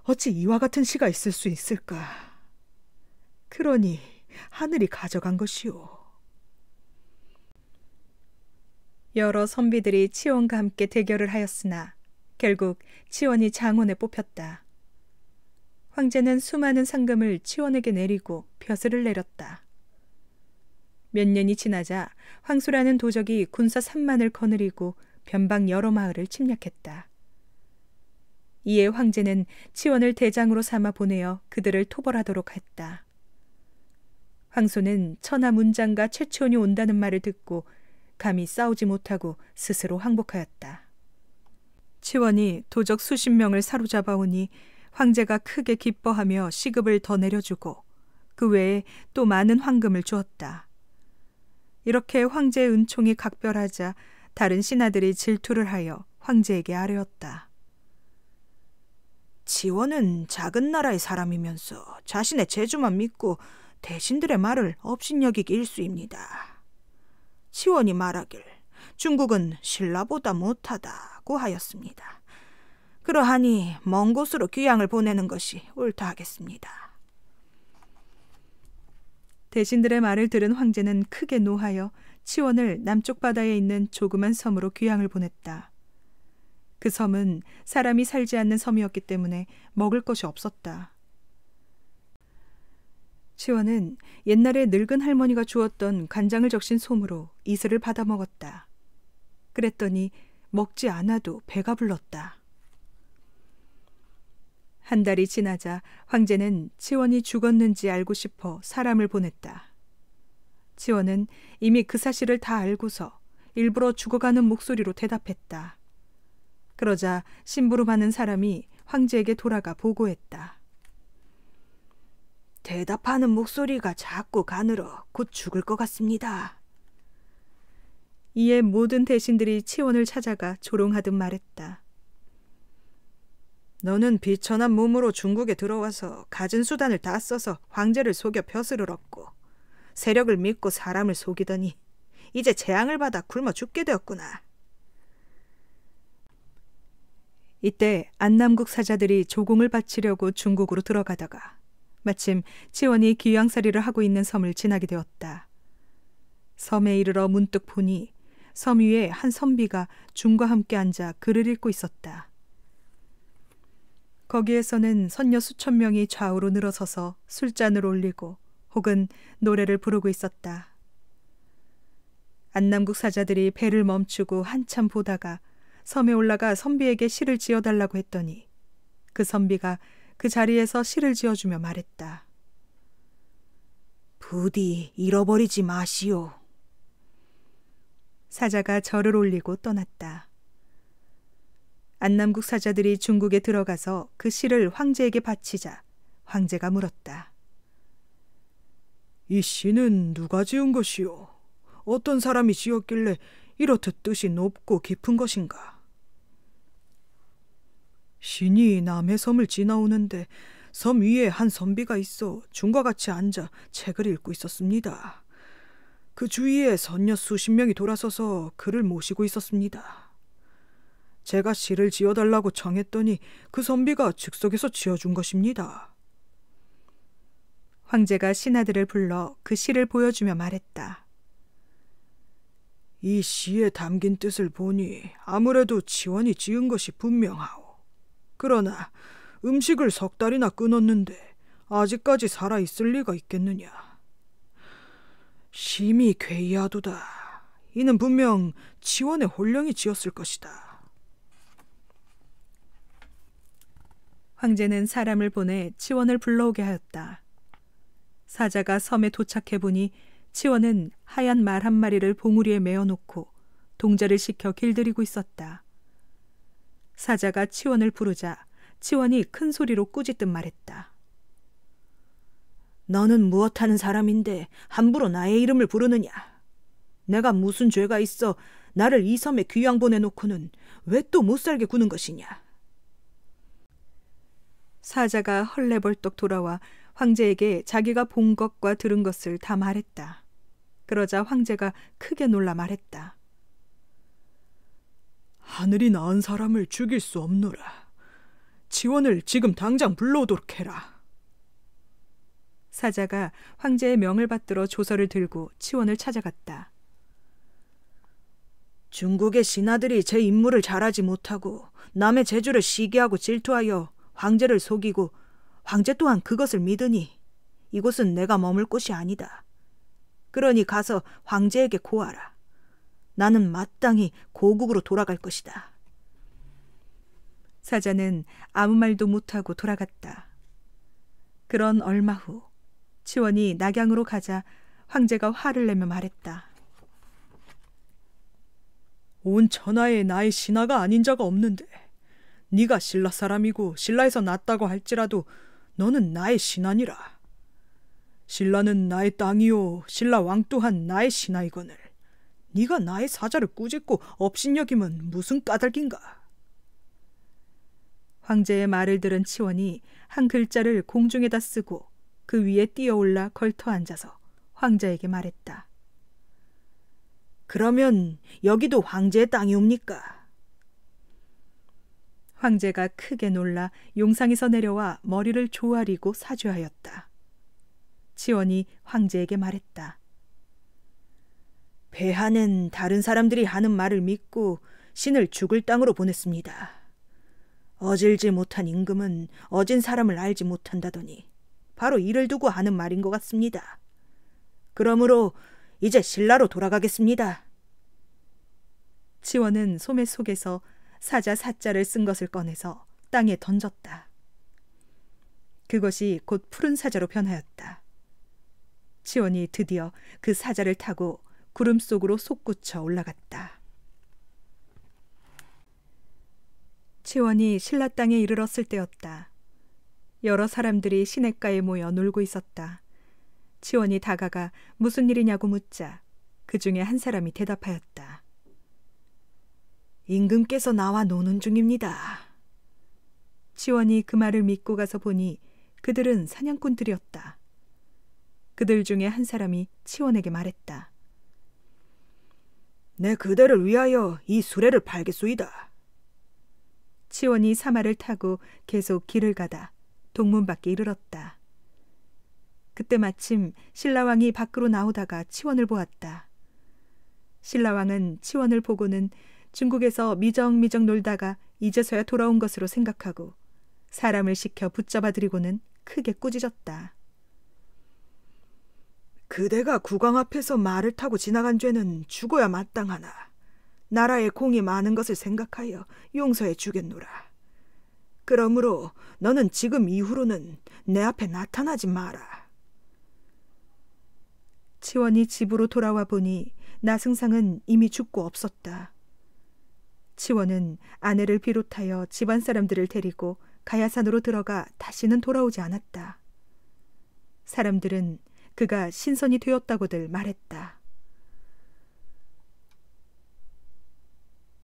어찌 이와 같은 시가 있을 수 있을까? 그러니 하늘이 가져간 것이오. 여러 선비들이 치원과 함께 대결을 하였으나 결국 치원이 장원에 뽑혔다. 황제는 수많은 상금을 치원에게 내리고 벼슬을 내렸다. 몇 년이 지나자 황수라는 도적이 군사 3만을 거느리고 변방 여러 마을을 침략했다. 이에 황제는 치원을 대장으로 삼아 보내어 그들을 토벌하도록 했다. 황소는 천하 문장과 최치원이 온다는 말을 듣고 감히 싸우지 못하고 스스로 항복하였다. 치원이 도적 수십 명을 사로잡아 오니 황제가 크게 기뻐하며 시급을 더 내려주고 그 외에 또 많은 황금을 주었다. 이렇게 황제의 은총이 각별하자 다른 신하들이 질투를 하여 황제에게 아뢰었다. 지원은 작은 나라의 사람이면서 자신의 재주만 믿고 대신들의 말을 업신여기기 일수입니다. 시원이 말하길 중국은 신라보다 못하다고 하였습니다. 그러하니 먼 곳으로 귀양을 보내는 것이 옳다 하겠습니다. 대신들의 말을 들은 황제는 크게 노하여 치원을 남쪽 바다에 있는 조그만 섬으로 귀향을 보냈다. 그 섬은 사람이 살지 않는 섬이었기 때문에 먹을 것이 없었다. 치원은 옛날에 늙은 할머니가 주었던 간장을 적신 솜으로 이슬을 받아 먹었다. 그랬더니 먹지 않아도 배가 불렀다. 한 달이 지나자 황제는 치원이 죽었는지 알고 싶어 사람을 보냈다. 치원은 이미 그 사실을 다 알고서 일부러 죽어가는 목소리로 대답했다. 그러자 심부름하는 사람이 황제에게 돌아가 보고했다. 대답하는 목소리가 자꾸 가늘어 곧 죽을 것 같습니다. 이에 모든 대신들이 치원을 찾아가 조롱하듯 말했다. 너는 비천한 몸으로 중국에 들어와서 가진 수단을 다 써서 황제를 속여 벼슬을 얻고 세력을 믿고 사람을 속이더니 이제 재앙을 받아 굶어 죽게 되었구나. 이때 안남국 사자들이 조공을 바치려고 중국으로 들어가다가 마침 지원이 귀양살이를 하고 있는 섬을 지나게 되었다. 섬에 이르러 문득 보니 섬 위에 한 선비가 중과 함께 앉아 글을 읽고 있었다. 거기에서는 선녀 수천 명이 좌우로 늘어서서 술잔을 올리고 혹은 노래를 부르고 있었다. 안남국 사자들이 배를 멈추고 한참 보다가 섬에 올라가 선비에게 시를 지어달라고 했더니 그 선비가 그 자리에서 시를 지어주며 말했다. 부디 잃어버리지 마시오. 사자가 절을 올리고 떠났다. 안남국 사자들이 중국에 들어가서 그 시를 황제에게 바치자 황제가 물었다. 이 시는 누가 지은 것이오 어떤 사람이 지었길래 이렇듯 뜻이 높고 깊은 것인가? 신이 남해 섬을 지나오는데 섬 위에 한 선비가 있어 중과 같이 앉아 책을 읽고 있었습니다. 그 주위에 선녀 수십 명이 돌아서서 그를 모시고 있었습니다. 제가 시를 지어달라고 청했더니그 선비가 즉석에서 지어준 것입니다. 황제가 신하들을 불러 그 시를 보여주며 말했다. 이 시에 담긴 뜻을 보니 아무래도 지원이 지은 것이 분명하오. 그러나 음식을 석 달이나 끊었는데 아직까지 살아 있을 리가 있겠느냐. 심히 괴이하도다. 이는 분명 지원의 혼령이 지었을 것이다. 황제는 사람을 보내 치원을 불러오게 하였다. 사자가 섬에 도착해 보니 치원은 하얀 말 한 마리를 봉우리에 메어놓고 동자를 시켜 길들이고 있었다. 사자가 치원을 부르자 치원이 큰 소리로 꾸짖듯 말했다. 너는 무엇하는 사람인데 함부로 나의 이름을 부르느냐? 내가 무슨 죄가 있어 나를 이 섬에 귀양 보내놓고는 왜 또못 살게 구는 것이냐? 사자가 헐레벌떡 돌아와 황제에게 자기가 본 것과 들은 것을 다 말했다. 그러자 황제가 크게 놀라 말했다. 하늘이 낳은 사람을 죽일 수 없노라. 지원을 지금 당장 불러오도록 해라. 사자가 황제의 명을 받들어 조서를 들고 지원을 찾아갔다. 중국의 신하들이 제 임무를 잘하지 못하고 남의 재주를 시기하고 질투하여 황제를 속이고 황제 또한 그것을 믿으니 이곳은 내가 머물 곳이 아니다. 그러니 가서 황제에게 고하라. 나는 마땅히 고국으로 돌아갈 것이다. 사자는 아무 말도 못하고 돌아갔다. 그런 얼마 후 치원이 낙양으로 가자 황제가 화를 내며 말했다. 온 천하에 나의 신하가 아닌 자가 없는데 네가 신라 사람이고 신라에서 났다고 할지라도 너는 나의 신하니라. 신라는 나의 땅이요 신라 왕 또한 나의 신하이거늘 네가 나의 사자를 꾸짖고 업신여김은 무슨 까닭인가? 황제의 말을 들은 치원이 한 글자를 공중에다 쓰고 그 위에 뛰어올라 걸터 앉아서 황제에게 말했다. 그러면 여기도 황제의 땅이옵니까? 황제가 크게 놀라 용상에서 내려와 머리를 조아리고 사죄하였다. 치원이 황제에게 말했다. 배하는 다른 사람들이 하는 말을 믿고 신을 죽을 땅으로 보냈습니다. 어질지 못한 임금은 어진 사람을 알지 못한다더니 바로 이를 두고 하는 말인 것 같습니다. 그러므로 이제 신라로 돌아가겠습니다. 치원은 소매 속에서 사자 사자를 쓴 것을 꺼내서 땅에 던졌다. 그것이 곧 푸른 사자로 변하였다. 치원이 드디어 그 사자를 타고 구름 속으로 솟구쳐 올라갔다. 치원이 신라 땅에 이르렀을 때였다. 여러 사람들이 시냇가에 모여 놀고 있었다. 치원이 다가가 무슨 일이냐고 묻자 그 중에 한 사람이 대답하였다. 임금께서 나와 노는 중입니다. 치원이 그 말을 믿고 가서 보니 그들은 사냥꾼들이었다. 그들 중에 한 사람이 치원에게 말했다. 내 그대를 위하여 이 수레를 팔겠소이다. 치원이 사마를 타고 계속 길을 가다 동문 밖에 이르렀다. 그때 마침 신라왕이 밖으로 나오다가 치원을 보았다. 신라왕은 치원을 보고는 중국에서 미정미정 놀다가 이제서야 돌아온 것으로 생각하고 사람을 시켜 붙잡아들이고는 크게 꾸짖었다. 그대가 국왕 앞에서 말을 타고 지나간 죄는 죽어야 마땅하나 나라에 공이 많은 것을 생각하여 용서해 주겠노라. 그러므로 너는 지금 이후로는 내 앞에 나타나지 마라. 치원이 집으로 돌아와 보니 나승상은 이미 죽고 없었다. 치원은 아내를 비롯하여 집안 사람들을 데리고 가야산으로 들어가 다시는 돌아오지 않았다. 사람들은 그가 신선이 되었다고들 말했다.